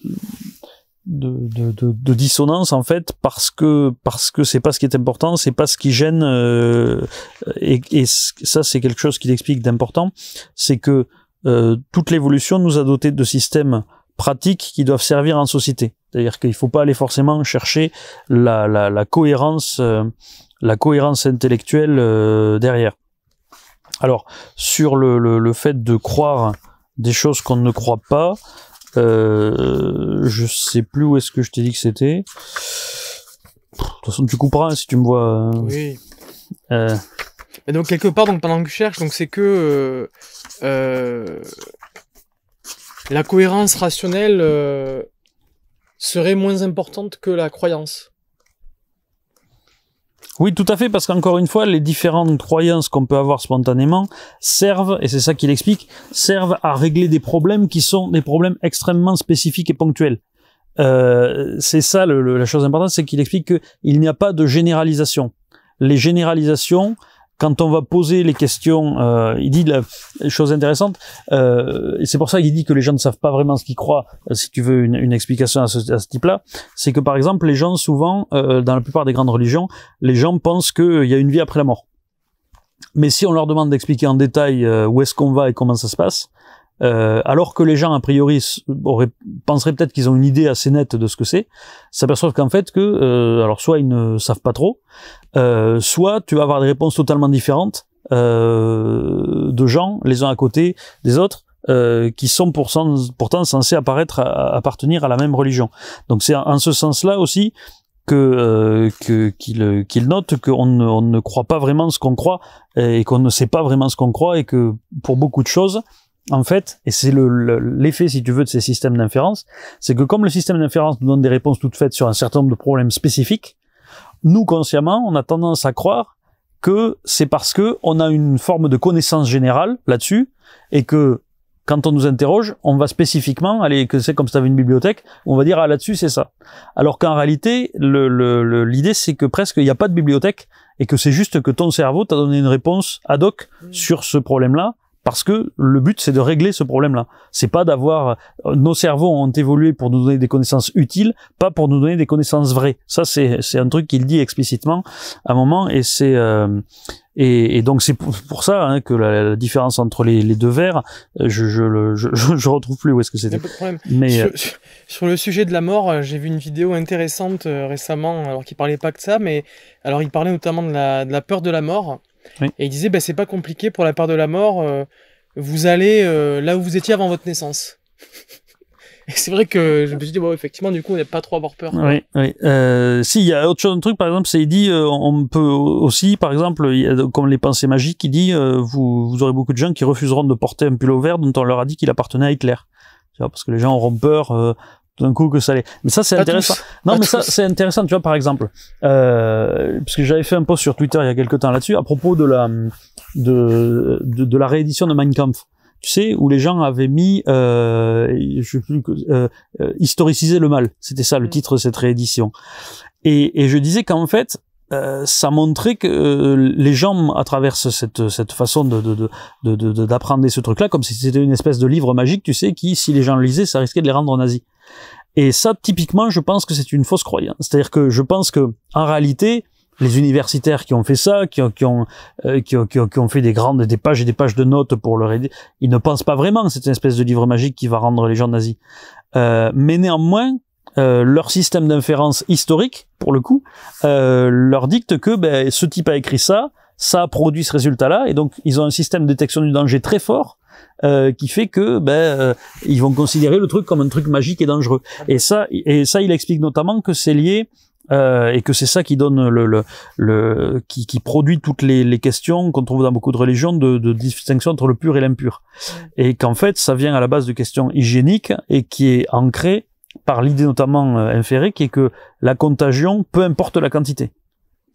S1: de, de, dissonance en fait parce que parce que c'est pas ce qui est important c'est pas ce qui gêne euh, et, ça c'est quelque chose qui explique d'important c'est que euh, toute l'évolution nous a doté de systèmes pratiques qui doivent servir en société c'est-à-dire qu'il faut pas aller forcément chercher la, cohérence euh, la cohérence intellectuelle derrière alors sur le, fait de croire des choses qu'on ne croit pas euh, je sais plus où est-ce que je t'ai dit que c'était. De
S2: toute façon, tu couperas hein, si tu me vois. Euh. Oui. Euh. Et donc quelque part, donc pendant que je cherche, donc c'est que la cohérence rationnelle serait moins importante que la croyance.
S1: Oui, tout à fait, parce qu'encore une fois, les différentes croyances qu'on peut avoir spontanément servent, et c'est ça qu'il explique, servent à régler des problèmes qui sont des problèmes extrêmement spécifiques et ponctuels. Euh, c'est ça la chose importante, c'est qu'il explique qu'il n'y a pas de généralisation. Les généralisations, quand on va poser les questions, euh, il dit la chose intéressante, euh, et c'est pour ça qu'il dit que les gens ne savent pas vraiment ce qu'ils croient, euh, si tu veux une, une explication à ce, ce type-là, c'est que par exemple, les gens souvent, euh, dans la plupart des grandes religions, les gens pensent qu'il euh, y a une vie après la mort. Mais si on leur demande d'expliquer en détail euh, où est-ce qu'on va et comment ça se passe, euh, alors que les gens a priori penseraient peut-être qu'ils ont une idée assez nette de ce que c'est, s'aperçoivent qu'en fait que, euh, alors soit ils ne savent pas trop, euh, soit tu vas avoir des réponses totalement différentes de gens, les uns à côté des autres, qui sont pourtant censés apparaître appartenir à la même religion. Donc c'est en, ce sens-là aussi que euh, qu'il note qu'on ne croit pas vraiment ce qu'on croit et qu'on ne sait pas vraiment ce qu'on croit et que pour beaucoup de choses, en fait, et c'est l'effet, si tu veux, de ces systèmes d'inférence, c'est que comme le système d'inférence nous donne des réponses toutes faites sur un certain nombre de problèmes spécifiques, nous, consciemment, on a tendance à croire que c'est parce que on a une forme de connaissance générale là-dessus, et que quand on nous interroge, on va spécifiquement aller, que c'est comme si tu avais une bibliothèque, on va dire, ah là-dessus, c'est ça. Alors qu'en réalité, l'idée, le, le, c'est que presque, il n'y a pas de bibliothèque, et que c'est juste que ton cerveau t'a donné une réponse ad hoc mmh. sur ce problème-là, parce que le but c'est de régler ce problème-là. C'est pas d'avoir euh, nos cerveaux ont évolué pour nous donner des connaissances utiles, pas pour nous donner des connaissances vraies. Ça c'est c'est un truc qu'il dit explicitement à un moment et c'est euh, et, donc c'est pour ça hein, que la, différence entre les, deux vers, euh, je je, je, retrouve plus où est-ce que c'était.
S2: Mais sur, sur, le sujet de la mort, j'ai vu une vidéo intéressante récemment, alors qu'il parlait pas que de ça, mais alors il parlait notamment de la, de la peur de la mort et il disait, ben c'est pas compliqué pour la part de la mort, euh, vous allez euh, là où vous étiez avant votre naissance. et c'est vrai que je me suis dit, effectivement, du coup, on n'est pas trop à avoir peur. Oui,
S1: oui. Euh, si, il y a autre chose, un truc, par exemple, c'est, il dit, on peut aussi, par exemple, comme les pensées magiques, il dit, vous, aurez beaucoup de gens qui refuseront de porter un pull vert dont on leur a dit qu'il appartenait à Hitler parce que les gens auront peur d'un coup que ça allait. Mais ça c'est intéressant. Non, mais ça c'est intéressant, tu vois par exemple, euh, parce que j'avais fait un post sur Twitter il y a quelques temps là-dessus à propos de la de, de, la réédition de Mein Kampf. Tu sais où les gens avaient mis, euh, je sais plus, euh, historiciser le mal. C'était ça le mm. titre de cette réédition. Et, et je disais qu'en fait, euh, ça montrait que euh, les gens, à travers cette, cette façon d'apprendre de, de, de, de, ce truc-là, comme si c'était une espèce de livre magique, tu sais, qui, si les gens le lisaient, ça risquait de les rendre nazis. Et ça, typiquement, je pense que c'est une fausse croyance. C'est-à-dire que je pense que, en réalité, les universitaires qui ont fait ça, euh, qui ont, qui ont, fait des grandes, des pages et des pages de notes pour leur aider, ils ne pensent pas vraiment que c'est une espèce de livre magique qui va rendre les gens nazis. Euh, mais néanmoins, euh, leur système d'inférence historique, pour le coup, leur dicte que ben, ce type a écrit ça, ça a produit ce résultat-là, et donc ils ont un système de détection du danger très fort euh, qui fait que ben euh, ils vont considérer le truc comme un truc magique et dangereux. Et ça, et ça, il explique notamment que c'est lié euh, et que c'est ça qui donne le, le, le qui, qui, produit toutes les, les questions qu'on trouve dans beaucoup de religions de, de distinction entre le pur et l'impur, et qu'en fait ça vient à la base de questions hygiéniques et qui est ancrée par l'idée notamment euh, inférée qui est que la contagion, peu importe la quantité,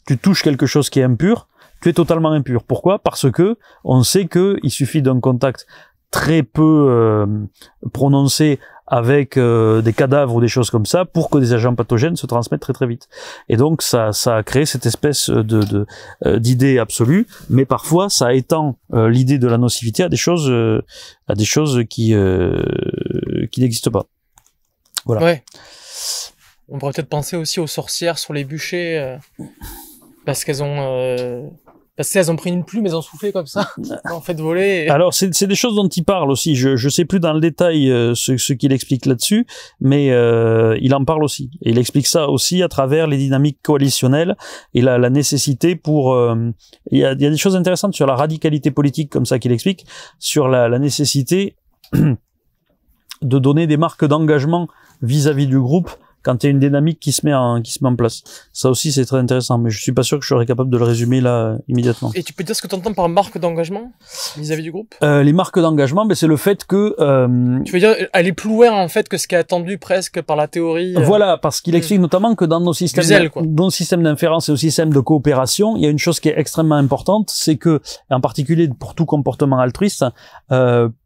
S1: tu touches quelque chose qui est impur, tu es totalement impur. Pourquoi Parce que on sait que il suffit d'un contact très peu euh, prononcé avec euh, des cadavres ou des choses comme ça pour que des agents pathogènes se transmettent très très vite. Et donc ça, ça a créé cette espèce de euh, d'idée absolue, mais parfois ça étend l'idée de la nocivité à des choses à des choses qui qui n'existent pas.
S2: Voilà. Ouais. On pourrait peut-être penser aussi aux sorcières sur les bûchers parce qu'elles ont parce qu'elles ont pris une plume, elles ont soufflé comme ça, en fait voler.
S1: Alors c'est des choses dont il parle aussi. Je je sais plus dans le détail euh, ce, ce qu'il explique là-dessus, mais euh, il en parle aussi. Et il explique ça aussi à travers les dynamiques coalitionnelles et la, la nécessité pour. Euh, il, y a, des choses intéressantes sur la radicalité politique comme ça qu'il explique, sur la nécessité de donner des marques d'engagement vis-à-vis du groupe quand il y a une dynamique qui se met en, place. Ça aussi, c'est très intéressant, mais je suis pas sûr que je serais capable de le résumer là immédiatement.
S2: Et tu peux dire ce que tu entends par marque d'engagement vis-à-vis du groupe
S1: euh, Les marques d'engagement, mais ben, c'est le fait que... Euh, tu
S2: veux dire, elle est plus loin en fait que ce qui est attendu presque par la théorie euh, Voilà,
S1: parce qu'il explique notamment que dans nos systèmes,
S2: dans nos systèmes
S1: d'inférence et nos systèmes de coopération, il y a une chose qui est extrêmement importante, c'est que, en particulier pour tout comportement altruiste,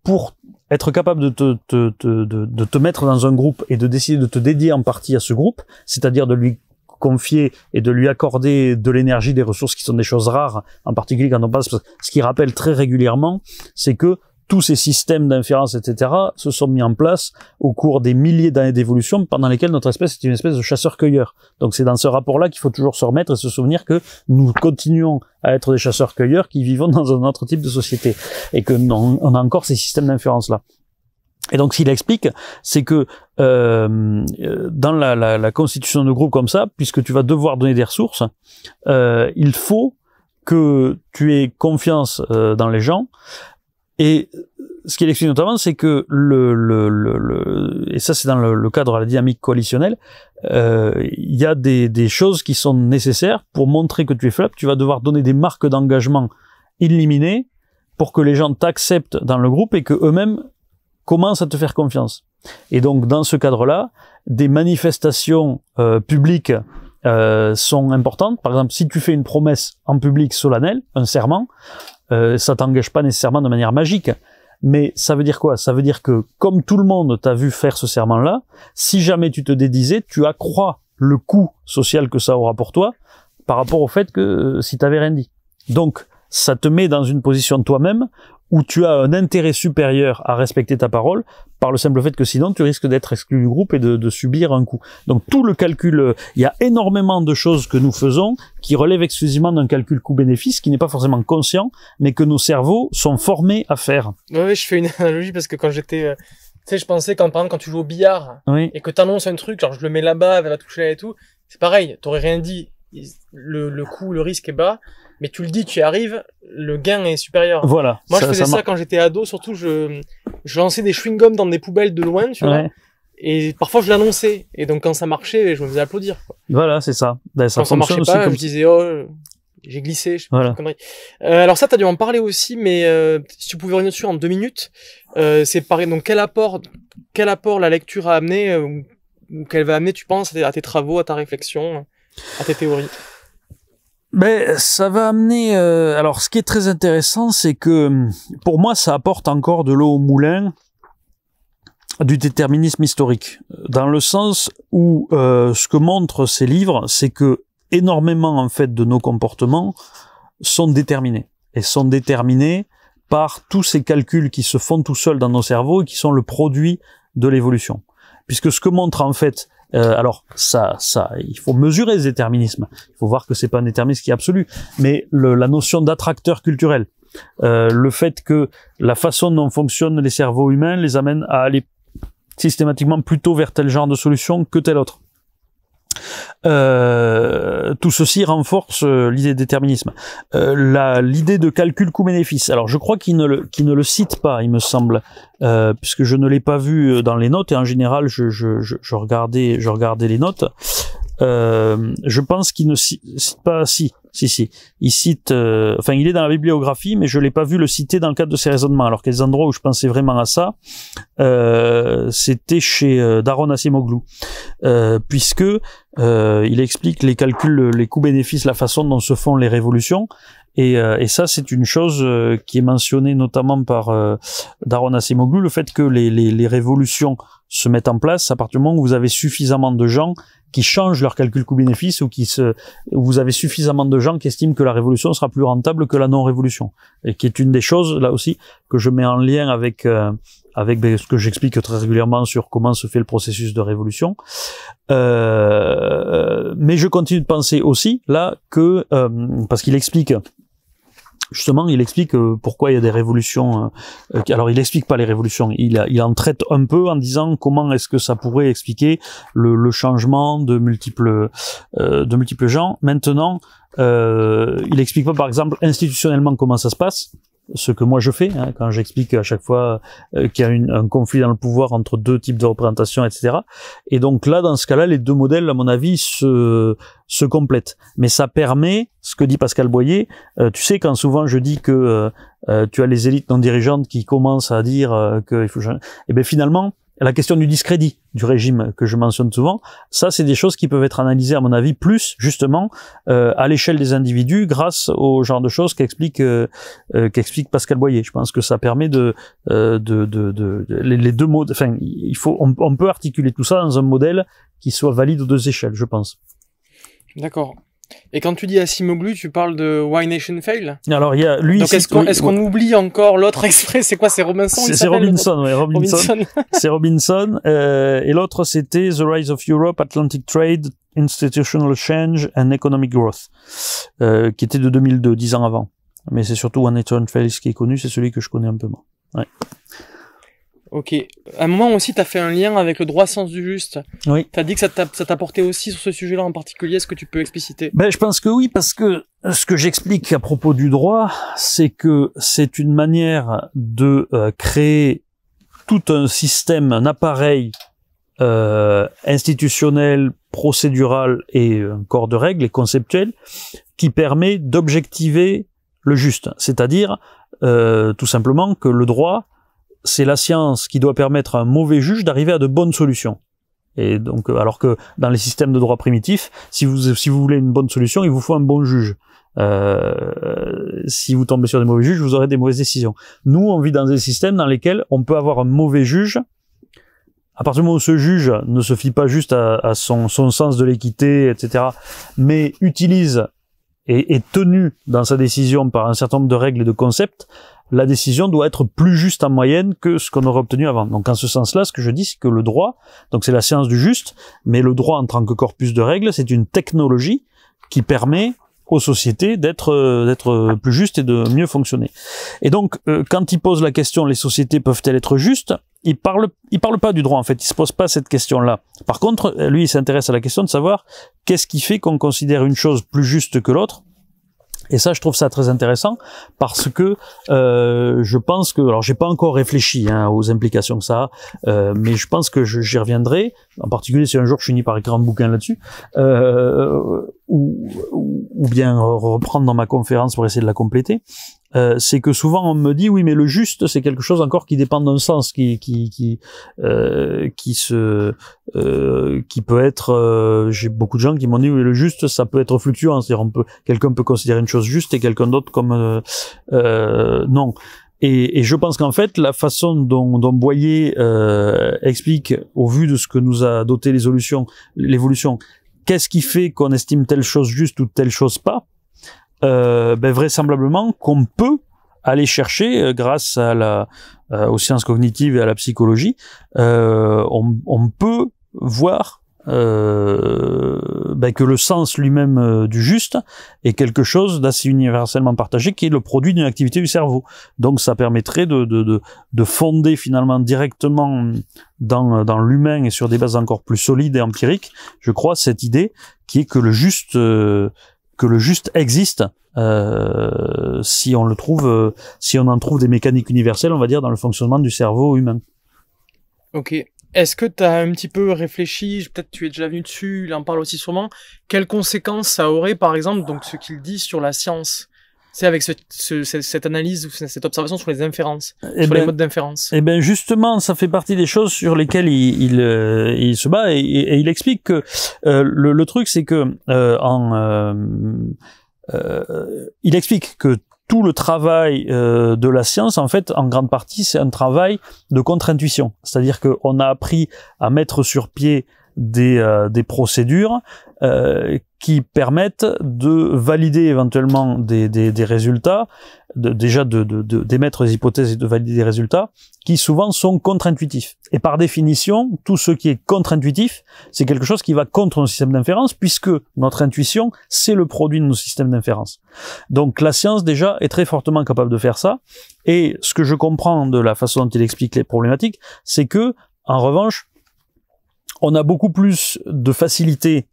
S1: pour être capable de te, de, te mettre dans un groupe et de décider de te dédier en partie à ce groupe, c'est-à-dire de lui confier et de lui accorder de l'énergie, des ressources qui sont des choses rares, en particulier quand on passe. Ce qui rappelle très régulièrement, c'est que tous ces systèmes d'inférence, etc., se sont mis en place au cours des milliers d'années d'évolution pendant lesquelles notre espèce est une espèce de chasseur-cueilleur. Donc c'est dans ce rapport-là qu'il faut toujours se remettre et se souvenir que nous continuons à être des chasseurs-cueilleurs qui vivons dans un autre type de société et que on a encore ces systèmes d'inférence-là. Et donc, qu'il explique, c'est que euh, euh, dans la, constitution de groupe comme ça, puisque tu vas devoir donner des ressources, euh, il faut que tu aies confiance dans les gens et ce qu'il explique notamment, c'est que le, le, le, et ça c'est dans le, cadre de la dynamique coalitionnelle, euh, il y a des, choses qui sont nécessaires pour montrer que tu es flap. Tu vas devoir donner des marques d'engagement illimitées pour que les gens t'acceptent dans le groupe et que eux-mêmes commencent à te faire confiance. Et donc dans ce cadre-là, des manifestations euh, publiques euh, sont importantes. Par exemple, si tu fais une promesse en public solennel, un serment, euh, ça t'engage pas nécessairement de manière magique. Mais ça veut dire quoi Ça veut dire que comme tout le monde t'a vu faire ce serment-là, si jamais tu te dédisais, tu accrois le coût social que ça aura pour toi par rapport au fait que euh, si t'avais rien dit. Donc, ça te met dans une position toi-même où tu as un intérêt supérieur à respecter ta parole, par le simple fait que sinon tu risques d'être exclu du groupe et de, subir un coup. Donc tout le calcul, euh, il y a énormément de choses que nous faisons qui relèvent exclusivement d'un calcul coût-bénéfice qui n'est pas forcément conscient, mais que nos cerveaux sont formés à faire.
S2: Oui, je fais une analogie parce que quand j'étais... Euh, tu sais, je pensais qu'en par quand tu joues au billard et que tu annonces un truc, genre je le mets là-bas, elle va toucher là et tout, c'est pareil, t'aurais rien dit, le, le coût, le risque est bas, mais tu le dis, tu y arrives, le gain est supérieur. Voilà. Moi, je faisais ça, quand j'étais ado, surtout, je, je lançais des chewing-gums dans des poubelles de loin, tu vois. Et parfois, je l'annonçais. Et donc, quand ça marchait, je me faisais applaudir.
S1: Voilà, c'est ça. Ben, ça ça marchait pas, je
S2: disais, oh, j'ai glissé, je euh, alors ça, tu as dû en parler aussi, mais euh, si tu pouvais revenir dessus en deux minutes, euh, c'est pareil. Donc quel apport, quel apport la lecture a amené euh, ou, qu'elle va amener, tu penses, à tes travaux, à ta réflexion, à tes théories
S1: ben, ça va amener. Euh, alors, ce qui est très intéressant, c'est que hum, pour moi, ça apporte encore de l'eau au moulin du déterminisme historique, dans le sens où euh, ce que montrent ces livres, c'est que énormément en fait de nos comportements sont déterminés et sont déterminés par tous ces calculs qui se font tout seuls dans nos cerveaux et qui sont le produit de l'évolution. Puisque ce que montrent en fait euh, alors ça, ça, il faut mesurer les déterminisme. Il faut voir que c'est pas un déterminisme qui est absolu, mais la notion d'attracteur culturel, euh, le fait que la façon dont fonctionnent les cerveaux humains les amène à aller systématiquement plutôt vers tel genre de solution que tel autre. Euh, tout ceci renforce euh, l'idée de déterminisme. Euh, l'idée de calcul coût-bénéfice. Alors je crois qu'il ne, le, ne le cite pas, il me semble, puisque je ne l'ai pas vu dans les notes et en général je, regardais, je regardais les notes. je pense qu'il ne cite pas si. Si, si. Il cite, euh, enfin, il est dans la bibliographie, mais je l'ai pas vu le citer dans le cadre de ses raisonnements. Alors a des endroits où je pensais vraiment à ça, euh, c'était chez euh, Daron Acemoglu, euh, puisque il explique les calculs, les coûts-bénéfices, la façon dont se font les révolutions. Et, ça, c'est une chose qui est mentionnée notamment par Daron Acemoglu, le fait que les, les, les révolutions se mettent en place à partir du moment où vous avez suffisamment de gens qui changent leur calcul coût-bénéfice ou qui se, vous avez suffisamment de gens qui estiment que la révolution sera plus rentable que la non-révolution. Et qui est une des choses, là aussi, que je mets en lien avec, euh, avec ben, ce que j'explique très régulièrement sur comment se fait le processus de révolution. Euh, mais je continue de penser aussi, là, que, euh, parce qu'il explique justement, il explique euh, pourquoi il y a des révolutions. Euh, euh, alors, il explique pas les révolutions. Il, en traite un peu en disant comment est-ce que ça pourrait expliquer le, changement de multiples, de multiples gens. Maintenant, il explique pas, par exemple, institutionnellement comment ça se passe ce que moi je fais hein, quand j'explique à chaque fois euh, qu'il y a un conflit dans le pouvoir entre deux types de représentation, etc. Et donc là, dans ce cas-là, les deux modèles, à mon avis, se, se complètent. Mais ça permet, ce que dit Pascal Boyer, euh, tu sais quand souvent je dis que euh, tu as les élites non dirigeantes qui commencent à dire qu'il faut, eh bien finalement, la question du discrédit du régime que je mentionne souvent, ça c'est des choses qui peuvent être analysées à mon avis plus justement euh, à l'échelle des individus grâce au genre de choses qu'explique euh, euh, qu'explique Pascal Boyer. Je pense que ça permet de de, de, de, les deux mots. Enfin, il faut on peut articuler tout ça dans un modèle qui soit valide aux deux échelles, je pense.
S2: D'accord. Et quand tu dis Asimoglu, tu parles de Why Nation Fail
S1: Alors, il y a lui. Donc, est-ce qu'on est qu'on
S2: oublie encore l'autre exprès C'est quoi C'est Robinson C'est Robinson, oui, Robinson.
S1: c'est Robinson. Euh, et l'autre, c'était The Rise of Europe, Atlantic Trade, Institutional Change and Economic Growth, euh, qui était de 2002, dix ans avant. Mais c'est surtout Why Nation Fail qui est connu, c'est celui que je connais un peu moins. Ouais.
S2: Ok. À un moment aussi, tu as fait un lien avec le droit sens du juste. Oui. Tu as dit que ça t'a porté aussi sur ce sujet-là en particulier. Est-ce que tu peux expliciter ben, Je
S1: pense que oui, parce que ce que j'explique à propos du droit, c'est que c'est une manière de euh, créer tout un système, un appareil euh, institutionnel, procédural et un corps de règles et conceptuel qui permet d'objectiver le juste. C'est-à-dire, euh, tout simplement, que le droit c'est la science qui doit permettre à un mauvais juge d'arriver à de bonnes solutions. Et donc, euh, alors que dans les systèmes de droit primitifs, si vous, si vous voulez une bonne solution, il vous faut un bon juge. Euh, si vous tombez sur des mauvais juges, vous aurez des mauvaises décisions. Nous, on vit dans des systèmes dans lesquels on peut avoir un mauvais juge. À partir du moment où ce juge ne se fie pas juste à, son, son, sens de l'équité, etc., mais utilise et est tenu dans sa décision par un certain nombre de règles et de concepts, la décision doit être plus juste en moyenne que ce qu'on aurait obtenu avant. Donc en ce sens-là, ce que je dis, c'est que le droit, donc c'est la science du juste, mais le droit en tant que corpus de règles, c'est une technologie qui permet aux sociétés d'être euh, d'être euh, plus juste et de mieux fonctionner. Et donc euh, quand il pose la question les sociétés peuvent-elles être justes il parle il parle pas du droit en fait, il se pose pas cette question-là. Par contre, lui il s'intéresse à la question de savoir qu'est-ce qui fait qu'on considère une chose plus juste que l'autre et ça, je trouve ça très intéressant parce que euh, je pense que, alors, j'ai pas encore réfléchi hein, aux implications que ça euh, mais je pense que j'y reviendrai, en particulier si un jour je finis par écrire un bouquin là-dessus, euh, ou, ou, bien reprendre dans ma conférence pour essayer de la compléter. Euh, c'est que souvent on me dit oui mais le juste c'est quelque chose encore qui dépend d'un sens qui qui qui euh, qui se euh, qui peut être j'ai beaucoup de gens qui m'ont dit oui le juste ça peut être fluctuant c'est-à-dire on quelqu'un peut considérer une chose juste et quelqu'un d'autre comme non et, je pense qu'en fait, la façon dont, dont Boyer explique, au vu de ce que nous a doté l'évolution, qu'est-ce qui fait qu'on estime telle chose juste ou telle chose pas, euh, ben, vraisemblablement qu'on peut aller chercher euh, grâce à la, euh, aux sciences cognitives et à la psychologie, euh, on, on, peut voir ben, que le sens lui-même du juste est quelque chose d'assez universellement partagé, qui est le produit d'une activité du cerveau. Donc ça permettrait de, de, de, de fonder finalement directement dans, dans l'humain et sur des bases encore plus solides et empiriques, je crois, cette idée qui est que le juste que le juste existe euh, si on le trouve, euh, si on en trouve des mécaniques universelles, on va dire, dans le fonctionnement du cerveau humain.
S2: Ok. Est-ce que tu as un petit peu réfléchi, peut-être tu es déjà venu dessus, il en parle aussi sûrement, quelles conséquences ça aurait, par exemple, donc ce qu'il dit sur la science c'est avec cette analyse cette observation sur les inférences, eh sur les ben, modes d'inférence.
S1: Eh bien justement, ça fait partie des choses sur lesquelles il, euh, se bat et, il explique que euh, le, truc c'est que euh, en il explique que tout le travail de la science, en fait, en grande partie, c'est un travail de contre-intuition. C'est-à-dire qu'on a appris à mettre sur pied euh, des, procédures euh, qui permettent de valider éventuellement des, résultats, déjà d'émettre de, de, des hypothèses et de valider des résultats, qui souvent sont contre-intuitifs. Et par définition, tout ce qui est contre-intuitif, c'est quelque chose qui va contre nos systèmes d'inférence, puisque notre intuition, c'est le produit de nos systèmes d'inférence. Donc la science déjà est très fortement capable de faire ça. Et ce que je comprends de la façon dont il explique les problématiques, c'est que, en revanche, on a beaucoup plus de facilité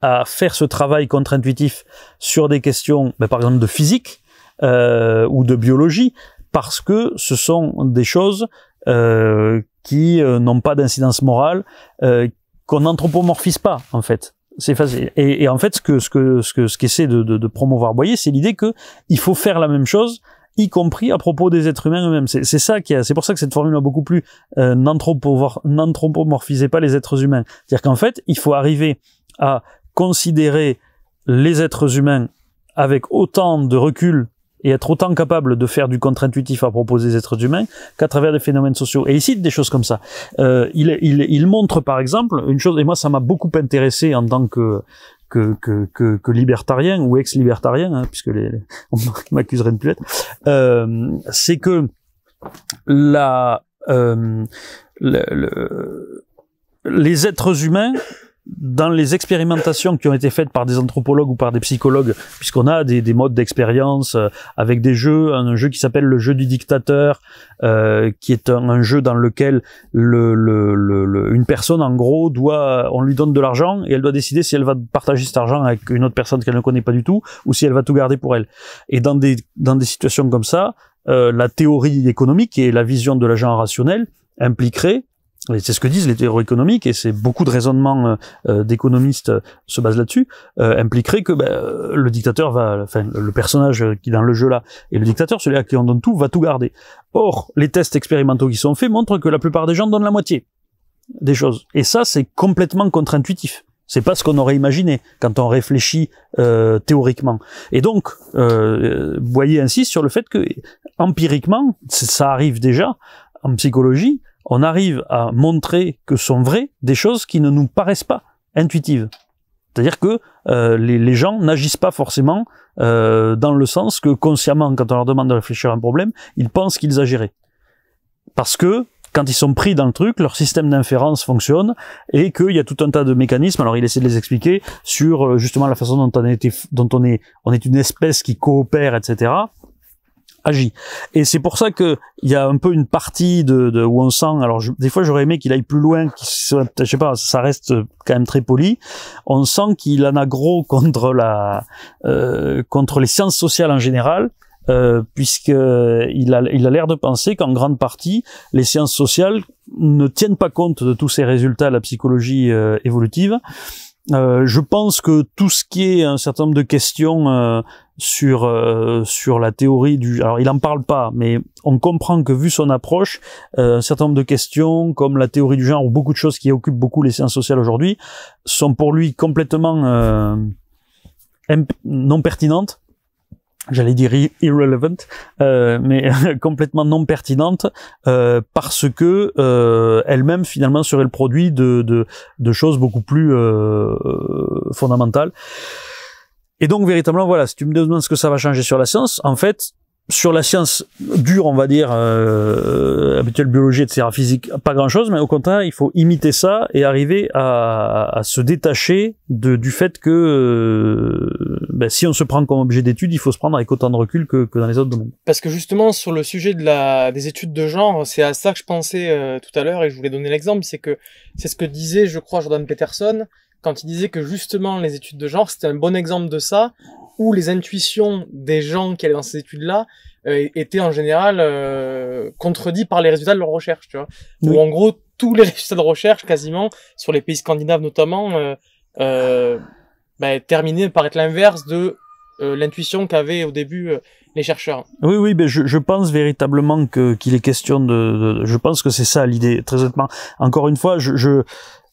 S1: à faire ce travail contre-intuitif sur des questions, ben, par exemple, de physique euh, ou de biologie, parce que ce sont des choses euh, qui euh, n'ont pas d'incidence morale, qu'on n'anthropomorphise pas, en fait. C'est facile. Et, en fait, ce que ce que ce qu'essaie de, promouvoir Boyer, c'est l'idée que il faut faire la même chose y compris à propos des êtres humains eux-mêmes. C'est ça qui c'est pour ça que cette formule a beaucoup plu. Euh, N'anthropomorphisez pas les êtres humains. C'est-à-dire qu'en fait, il faut arriver à considérer les êtres humains avec autant de recul et être autant capable de faire du contre-intuitif à propos des êtres humains qu'à travers des phénomènes sociaux. Et il cite des choses comme ça. Euh, il, il, il, montre par exemple une chose, et moi ça m'a beaucoup intéressé en tant que que, que, que, libertarien ou ex-libertarien, hein, puisque les, m'accuserait de plus être, euh, c'est que la, euh, les êtres humains dans les expérimentations qui ont été faites par des anthropologues ou par des psychologues, puisqu'on a des, des modes d'expérience euh, avec des jeux, un, jeu qui s'appelle le jeu du dictateur, euh, qui est un, un, jeu dans lequel le, le, le, une personne, en gros, doit, on lui donne de l'argent et elle doit décider si elle va partager cet argent avec une autre personne qu'elle ne connaît pas du tout ou si elle va tout garder pour elle. Et dans des, dans des situations comme ça, euh, la théorie économique et la vision de l'agent rationnel impliquerait c'est ce que disent les théories économiques, et c'est beaucoup de raisonnements euh, euh, d'économistes euh, se basent là-dessus, euh, impliquerait que bah, le dictateur va, enfin le personnage qui est dans le jeu là, et le dictateur, celui à qui on donne tout, va tout garder. Or, les tests expérimentaux qui sont faits montrent que la plupart des gens donnent la moitié des choses. Et ça, c'est complètement contre-intuitif. C'est pas ce qu'on aurait imaginé quand on réfléchit euh, théoriquement. Et donc, euh, Boyer insiste sur le fait que empiriquement, ça arrive déjà en psychologie on arrive à montrer que sont vraies des choses qui ne nous paraissent pas intuitives. C'est-à-dire que euh, les, gens n'agissent pas forcément euh, dans le sens que consciemment, quand on leur demande de réfléchir à un problème, ils pensent qu'ils agiraient. Parce que quand ils sont pris dans le truc, leur système d'inférence fonctionne et qu'il y a tout un tas de mécanismes. Alors il essaie de les expliquer sur euh, justement la façon dont on on est, on est une espèce qui coopère, etc agit. Et c'est pour ça que il y a un peu une partie de, de où on sent. Alors des fois j'aurais aimé qu'il aille plus loin, je sais pas, ça reste quand même très poli. On sent qu'il en a gros contre la euh, contre les sciences sociales en général. Euh, puisque il a il a l'air de penser qu'en grande partie les sciences sociales ne tiennent pas compte de tous ces résultats de la psychologie euh, évolutive euh, je pense que tout ce qui est un certain nombre de questions euh, sur euh, sur la théorie du alors il en parle pas mais on comprend que vu son approche un certain nombre de questions comme la théorie du genre ou beaucoup de choses qui occupent beaucoup les sciences sociales aujourd'hui sont pour lui complètement non pertinentes j'allais dire irrelevant, euh, mais complètement non pertinente euh, parce que euh, elle-même finalement serait le produit de, de choses beaucoup plus fondamentales. Et donc véritablement voilà, si tu me demandes ce que ça va changer sur la science, en fait, sur la science dure, on va dire, euh, euh habituelle biologie, etc., physique, pas grand-chose, mais au contraire, il faut imiter ça et arriver à, se détacher du fait que euh, ben, si on se prend comme objet d'étude, il faut se prendre avec autant de recul que, dans les autres domaines.
S2: Parce que justement, sur le sujet de des études de genre, c'est à ça que je pensais euh, tout à l'heure et je voulais donner l'exemple, c'est que c'est ce que disait, je crois, Jordan Peterson, quand il disait que justement les études de genre, c'était un bon exemple de ça, où les intuitions des gens qui allaient dans ces études-là euh, étaient en général euh, contredites par les résultats de leurs recherches, tu vois. Où en gros, tous les résultats de recherche, quasiment, sur les pays scandinaves notamment, euh, bah, terminaient par être l'inverse de euh, l'intuition qu'avaient au début les chercheurs.
S1: Oui, oui, mais ben, je, je pense véritablement que qu'il est question de, Je pense que c'est ça l'idée, très honnêtement. Encore une fois, je, je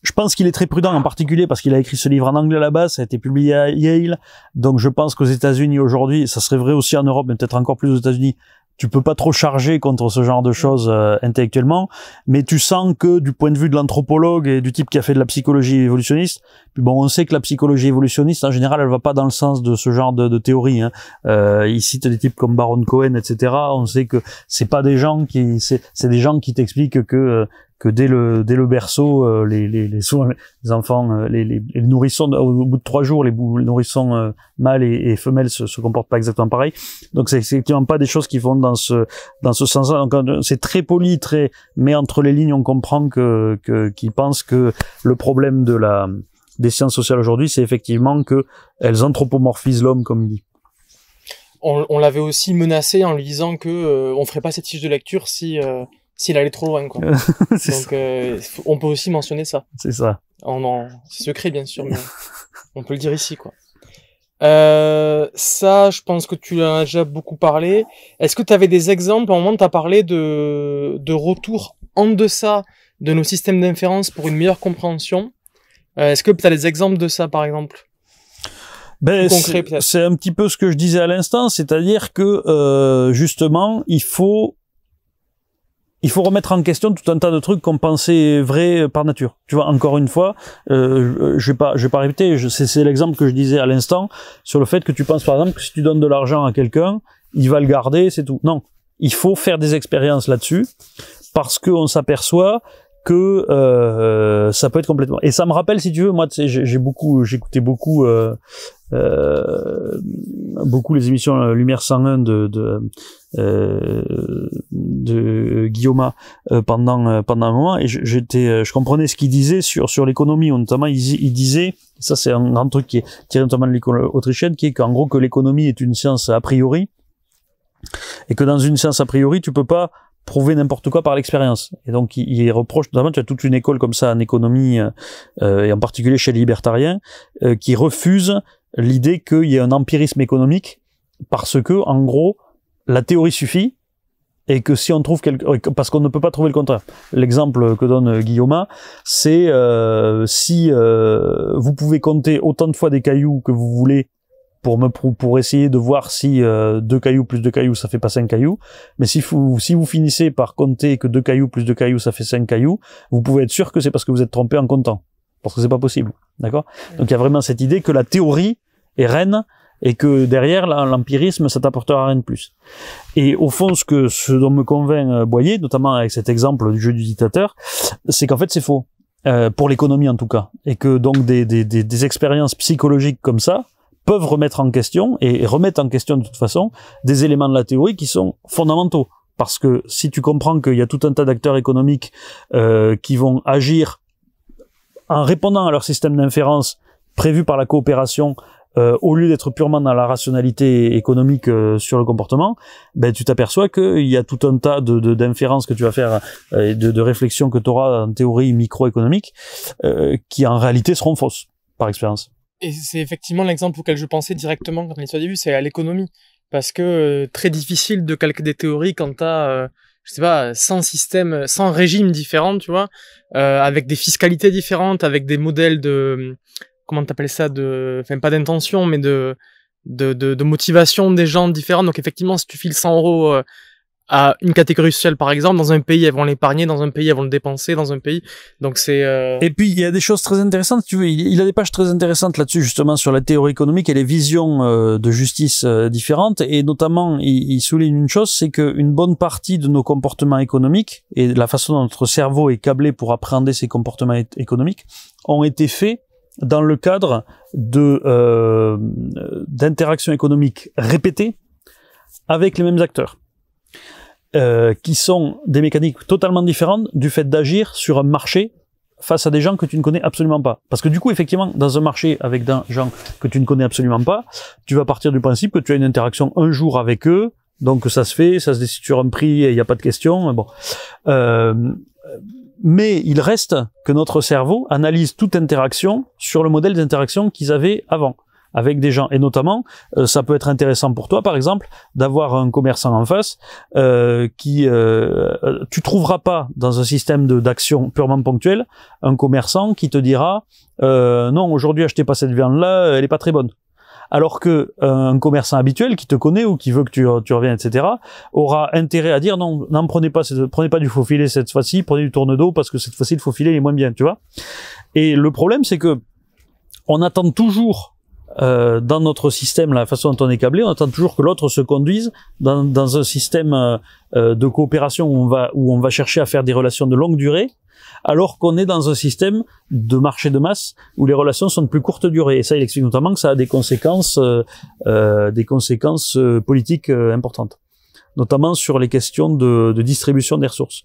S1: je pense qu'il est très prudent, en particulier parce qu'il a écrit ce livre en anglais là-bas, ça a été publié à Yale. Donc je pense qu'aux États-Unis aujourd'hui, ça serait vrai aussi en Europe, mais peut-être encore plus aux États-Unis, tu peux pas trop charger contre ce genre de choses euh, intellectuellement, mais tu sens que du point de vue de l'anthropologue et du type qui a fait de la psychologie évolutionniste, bon, on sait que la psychologie évolutionniste en général, elle va pas dans le sens de ce genre de, théorie. Hein. Euh, il cite des types comme Baron Cohen, etc. On sait que c'est pas des gens qui, c'est des gens qui t'expliquent que euh, que dès le dès le berceau, euh, les, les, les, enfants, euh, les, les, nourrissons, au bout de trois jours, les, nourrissons euh, mâles et, femelles se, se comportent pas exactement pareil. Donc c'est effectivement pas des choses qui vont dans ce dans ce sens-là. C'est très poli, très, mais entre les lignes, on comprend que qu'ils pensent que le problème de la des sciences sociales aujourd'hui, c'est effectivement que elles anthropomorphisent l'homme, comme dit
S2: on, on l'avait aussi menacé en lui disant que euh, on ferait pas cette fiche de lecture si s'il allait trop loin quoi. Donc euh, on peut aussi mentionner ça. C'est ça. On en secret bien sûr mais on peut le dire ici quoi. Euh, ça, je pense que tu en as déjà beaucoup parlé. Est-ce que tu avais des exemples En moment, tu as parlé de, de retour en deçà de nos systèmes d'inférence pour une meilleure compréhension. Euh, est-ce que tu as des exemples de ça, par exemple ben, c'est
S1: un petit peu ce que je disais à l'instant, c'est-à-dire que euh, justement, il faut il faut remettre en question tout un tas de trucs qu'on pensait vrais par nature. Tu vois, encore une fois, euh, je vais pas, je vais pas répéter. C'est l'exemple que je disais à l'instant sur le fait que tu penses par exemple que si tu donnes de l'argent à quelqu'un, il va le garder, c'est tout. Non, il faut faire des expériences là-dessus parce qu'on s'aperçoit que euh, ça peut être complètement. Et ça me rappelle, si tu veux, moi, j'ai beaucoup, j'écoutais beaucoup euh, euh, beaucoup les émissions euh, Lumière 101 de, de euh, de Guillaume euh, pendant pendant un moment et j'étais je comprenais ce qu'il disait sur sur l'économie notamment il, disait ça c'est un grand truc qui est tiré notamment de l'école autrichienne qui est qu'en gros que l'économie est une science a priori et que dans une science a priori tu peux pas prouver n'importe quoi par l'expérience. Et donc, il, il, reproche notamment, tu as toute une école comme ça en économie, et en particulier chez les libertariens, qui refuse l'idée qu'il y ait un empirisme économique parce que, en gros, la théorie suffit et que si on trouve quelque... parce qu'on ne peut pas trouver le contraire. L'exemple que donne Guillaume, c'est euh, si euh, vous pouvez compter autant de fois des cailloux que vous voulez pour me pour essayer de voir si euh, deux cailloux plus deux cailloux ça fait pas cinq cailloux. Mais si vous si vous finissez par compter que deux cailloux plus deux cailloux ça fait cinq cailloux, vous pouvez être sûr que c'est parce que vous êtes trompé en comptant, parce que c'est pas possible. D'accord mm. Donc il y a vraiment cette idée que la théorie est reine et que derrière l'empirisme ça t'apportera rien de plus. Et au fond ce que ce dont me convainc euh, Boyer, notamment avec cet exemple du jeu du dictateur, c'est qu'en fait c'est faux. Euh, pour l'économie en tout cas, et que donc des, des, des, des expériences psychologiques comme ça peuvent remettre en question et, remettent en question de toute façon des éléments de la théorie qui sont fondamentaux parce que si tu comprends qu'il y a tout un tas d'acteurs économiques euh, qui vont agir en répondant à leur système d'inférence prévu par la coopération, euh, au lieu d'être purement dans la rationalité économique euh, sur le comportement, ben, tu t'aperçois qu'il y a tout un tas de, d'inférences que tu vas faire, euh, de, de réflexions que tu auras en théorie microéconomique, euh, qui en réalité seront fausses, par expérience.
S2: Et c'est effectivement l'exemple auquel je pensais directement quand on est début, c'est à l'économie. Parce que très difficile de calquer des théories quand tu as je sais pas, sans système sans régime tu vois, euh, avec des fiscalités différentes, avec des modèles de, comment t'appelles ça, de, enfin pas d'intention, mais de, de, de, de, motivation des gens différents. Donc effectivement, si tu files 100 euros euh, à une catégorie sociale par exemple dans un pays elles vont l'épargner dans un pays elles vont le dépenser dans un pays donc c'est euh, et puis il y a des
S1: choses très intéressantes tu veux il a des pages très intéressantes là-dessus justement sur la théorie économique et les visions euh, de justice euh, différentes et notamment il, souligne une chose c'est qu'une bonne partie de nos comportements économiques et la façon dont notre cerveau est câblé pour appréhender ces comportements économiques ont été faits dans le cadre de d'interactions économiques répétées avec les mêmes acteurs euh, qui sont des mécaniques totalement différentes du fait d'agir sur un marché face à des gens que tu ne connais absolument pas. Parce que du coup, effectivement, dans un marché avec des gens que tu ne connais absolument pas, tu vas partir du principe que tu as une interaction un jour avec eux, donc ça se fait, ça se décide sur un prix, il n'y a pas de question. Bon. Euh, mais il reste que notre cerveau analyse toute interaction sur le modèle d'interaction qu'ils avaient avant avec des gens. Et notamment, euh, ça peut être intéressant pour toi, par exemple, d'avoir un commerçant en face euh, qui... Euh, euh tu trouveras pas dans un système d'action purement ponctuel un commerçant qui te dira euh, non, aujourd'hui, achetez pas cette viande-là, elle est pas très bonne ». Alors que un commerçant habituel qui te connaît ou qui veut que tu, tu reviennes, etc., aura intérêt à dire non, n'en prenez pas, prenez pas du faux filet cette fois-ci, prenez du tourne d'eau parce que cette fois-ci le faux filet est moins bien, tu vois. Et le problème c'est que on attend toujours euh, dans notre système, la façon dont on est câblé, on attend toujours que l'autre se conduise dans, dans un système euh, euh, de coopération où on, va, où on va chercher à faire des relations de longue durée, alors qu'on est dans un système de marché de masse où les relations sont de plus courte durée. Et ça, il explique notamment que ça a des conséquences, euh, des conséquences politiques importantes, notamment sur les questions de, de distribution des ressources.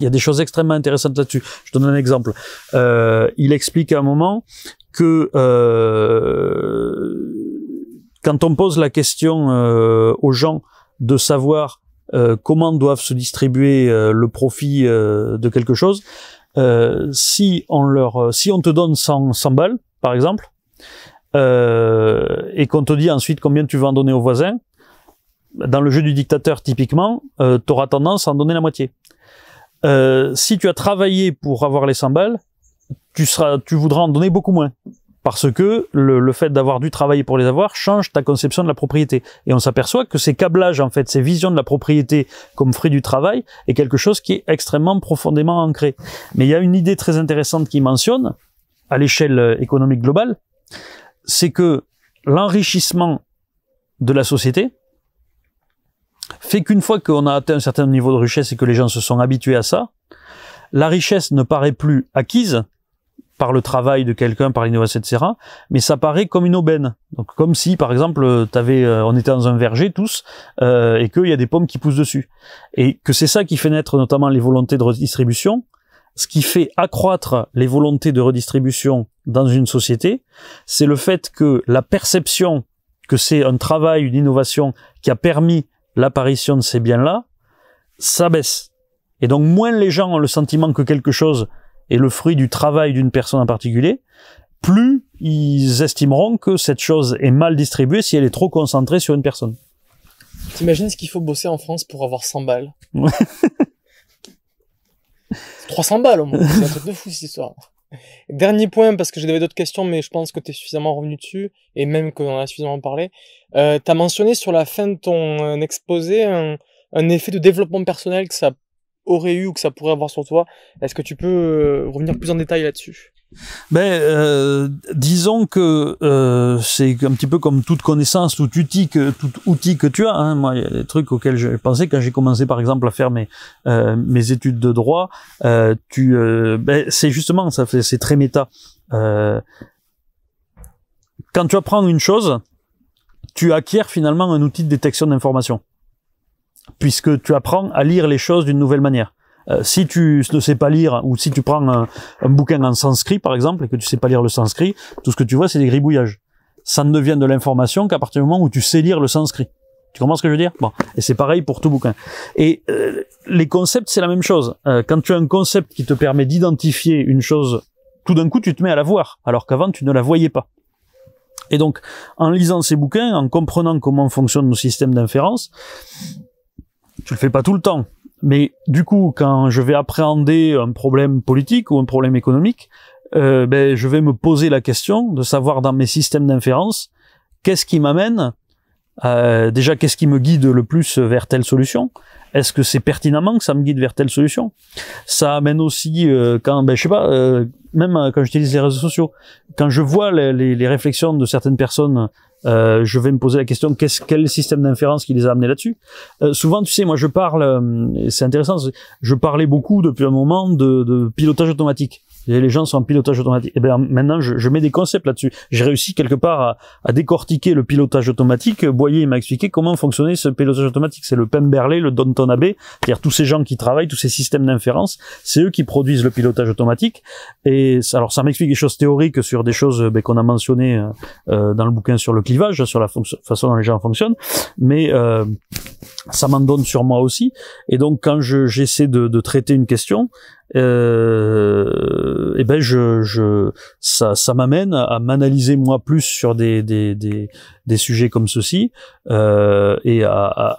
S1: Il y a des choses extrêmement intéressantes là-dessus. Je donne un exemple. Euh, il explique à un moment que euh, quand on pose la question euh, aux gens de savoir euh, comment doivent se distribuer le profit de quelque chose, si on leur, si on te donne 100, balles, par exemple, et qu'on te dit ensuite combien tu vas en donner aux voisins, dans le jeu du dictateur typiquement, tu auras tendance à en donner la moitié. si tu as travaillé pour avoir les 100 balles, tu seras, tu voudras en donner beaucoup moins. Parce que le, le fait d'avoir dû travailler pour les avoir change ta conception de la propriété. Et on s'aperçoit que ces câblages, en fait, ces visions de la propriété comme fruit du travail est quelque chose qui est extrêmement profondément ancré. Mais il y a une idée très intéressante qui mentionne, à l'échelle euh, économique globale, c'est que l'enrichissement de la société fait qu'une fois qu'on a atteint un certain niveau de richesse et que les gens se sont habitués à ça, la richesse ne paraît plus acquise, par le travail de quelqu'un, par l'innovation, etc. Mais ça paraît comme une aubaine. Donc comme si, par exemple, t'avais, euh, on était dans un verger tous euh, et qu'il y a des pommes qui poussent dessus. Et que c'est ça qui fait naître notamment les volontés de redistribution, ce qui fait accroître les volontés de redistribution dans une société, c'est le fait que la perception que c'est un travail, une innovation qui a permis l'apparition de ces biens-là, ça baisse. Et donc moins les gens ont le sentiment que quelque chose et le fruit du travail d'une personne en particulier, plus ils estimeront que cette chose est mal distribuée si elle est trop concentrée sur une personne.
S2: T'imagines ce qu'il faut bosser en France pour avoir 100 balles 300 balles au moins, c'est un truc de fou cette histoire. Dernier point, parce que j'avais d'autres questions, mais je pense que tu es suffisamment revenu dessus, et même que qu'on a suffisamment parlé. Euh, tu as mentionné sur la fin de ton euh, exposé un effet de développement personnel que ça aurait eu ou que ça pourrait avoir sur toi. Est-ce que tu peux euh, revenir plus en détail là-dessus
S1: ben, euh, disons que euh, c'est un petit peu comme toute connaissance, tout outil que, tout outil que tu as. Hein. Moi, il y a des trucs auxquels j'ai pensé quand j'ai commencé, par exemple, à faire mes, euh, mes études de droit. tu, ben, c'est justement, ça fait, c'est très méta. quand tu apprends une chose, tu acquiers finalement un outil de détection d'information puisque tu apprends à lire les choses d'une nouvelle manière. Euh, si tu ne sais pas lire, ou si tu prends un, bouquin en sanskrit, par exemple, et que tu sais pas lire le sanskrit, tout ce que tu vois, c'est des gribouillages. Ça ne devient de l'information qu'à partir du moment où tu sais lire le sanskrit. Tu comprends ce que je veux dire Bon, et c'est pareil pour tout bouquin. Et euh, les concepts, c'est la même chose. Euh, quand tu as un concept qui te permet d'identifier une chose, tout d'un coup, tu te mets à la voir, alors qu'avant, tu ne la voyais pas. Et donc, en lisant ces bouquins, en comprenant comment fonctionnent nos systèmes d'inférence, tu le fais pas tout le temps. Mais du coup, quand je vais appréhender un problème politique ou un problème économique, euh, ben, je vais me poser la question de savoir dans mes systèmes d'inférence qu'est-ce qui m'amène euh, déjà qu'est-ce qui me guide le plus vers telle solution Est-ce que c'est pertinemment que ça me guide vers telle solution Ça amène aussi euh, quand ben je sais pas même quand j'utilise les réseaux sociaux, quand je vois les réflexions de certaines personnes euh, je vais me poser la question quest quel système d'inférence qui les a amenés là-dessus. Euh, souvent, tu sais, moi je parle, euh, c'est intéressant, je parlais beaucoup depuis un moment de pilotage automatique les gens sont en pilotage automatique. Et eh bien maintenant, je, je mets des concepts là-dessus. J'ai réussi quelque part à, à, décortiquer le pilotage automatique. Boyer m'a expliqué comment fonctionnait ce pilotage automatique. C'est le Pemberley, le Danton Abbey, c'est-à-dire tous ces gens qui travaillent, tous ces systèmes d'inférence, c'est eux qui produisent le pilotage automatique. Et alors ça m'explique des choses théoriques sur des choses ben, qu'on a mentionnées euh, euh, dans le bouquin sur le clivage, sur la façon dont les gens fonctionnent, mais euh, ça m'en donne sur moi aussi. Et donc quand j'essaie de, de traiter une question, euh, et ben je, ça, m'amène à m'analyser moi plus sur des, des, des sujets comme ceci euh, et à,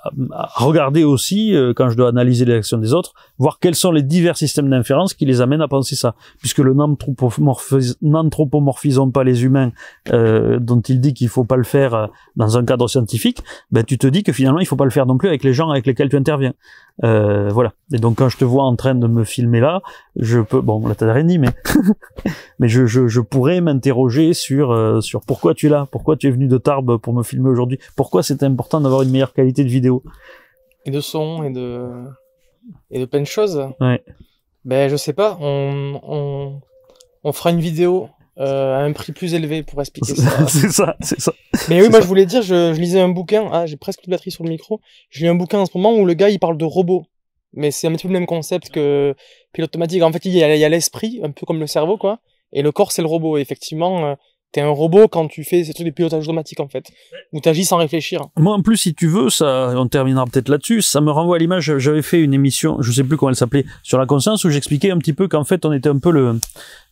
S1: regarder aussi, euh, quand je dois analyser les actions des autres, voir quels sont les divers systèmes d'inférence qui les amènent à penser ça. Puisque le n'anthropomorphisons pas les humains, euh, dont il dit qu'il faut pas le faire euh, dans un cadre scientifique, ben tu te dis que finalement il faut pas le faire non plus avec les gens avec lesquels tu interviens. voilà. Et donc quand je te vois en train de me filmer là, je peux, bon là t'as rien dit, mais mais je, je, pourrais m'interroger sur sur pourquoi tu es là, pourquoi tu es venu de Tarbes pour me filmer aujourd'hui. Pourquoi c'est important d'avoir une meilleure qualité de vidéo
S2: Et de son, et de, et de plein de choses Ouais. Ben, je sais pas, on, on, fera une vidéo euh, à un prix plus élevé pour expliquer ça. c'est ça, c'est ça. Mais oui, moi je voulais dire, je, lisais un bouquin, ah, j'ai presque une batterie sur le micro, j'ai lu un bouquin en ce moment où le gars il parle de robot Mais c'est un petit peu le même concept que pilote automatique. En fait, il y a, l'esprit, un peu comme le cerveau, quoi. Et le corps, c'est le robot. effectivement, euh, T'es un robot quand tu fais ces trucs de pilotage automatique en fait, où t'agis sans réfléchir.
S1: Moi en plus, si tu veux, ça, on terminera peut-être là-dessus. Ça me renvoie à l'image. J'avais fait une émission, je sais plus comment elle s'appelait, sur la conscience où j'expliquais un petit peu qu'en fait on était un peu le,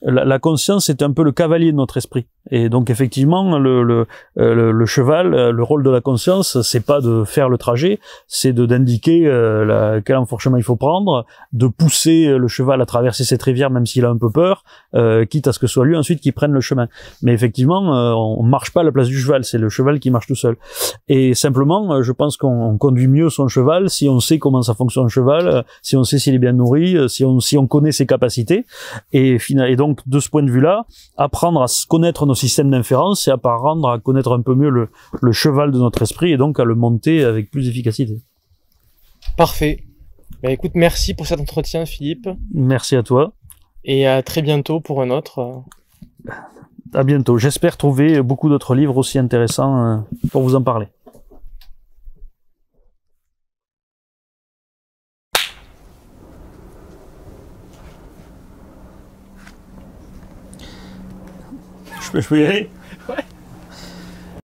S1: la, conscience est un peu le cavalier de notre esprit. Et donc effectivement, le, le, euh, cheval, euh, le rôle de la conscience, c'est pas de faire le trajet, c'est de d'indiquer euh, quel enfourchement il faut prendre, de pousser euh, le cheval à traverser cette rivière même s'il a un peu peur, quitte à ce que ce soit lui ensuite qui prenne le chemin. Mais effectivement, on marche pas à la place du cheval, c'est le cheval qui marche tout seul. Et simplement, je pense qu'on conduit mieux son cheval si on sait comment ça fonctionne le cheval, si on sait s'il est bien nourri, si on si on connaît ses capacités. Et, et donc donc, de ce point de vue-là, apprendre à se connaître nos systèmes d'inférence et apprendre à connaître un peu mieux le, cheval de notre esprit et donc à le monter avec plus d'efficacité.
S2: Parfait. Bah, écoute, merci pour cet entretien, Philippe.
S1: Merci à toi.
S2: Et à très bientôt pour un autre.
S1: À bientôt. J'espère trouver beaucoup d'autres livres aussi intéressants euh, pour vous en parler. Experimentei.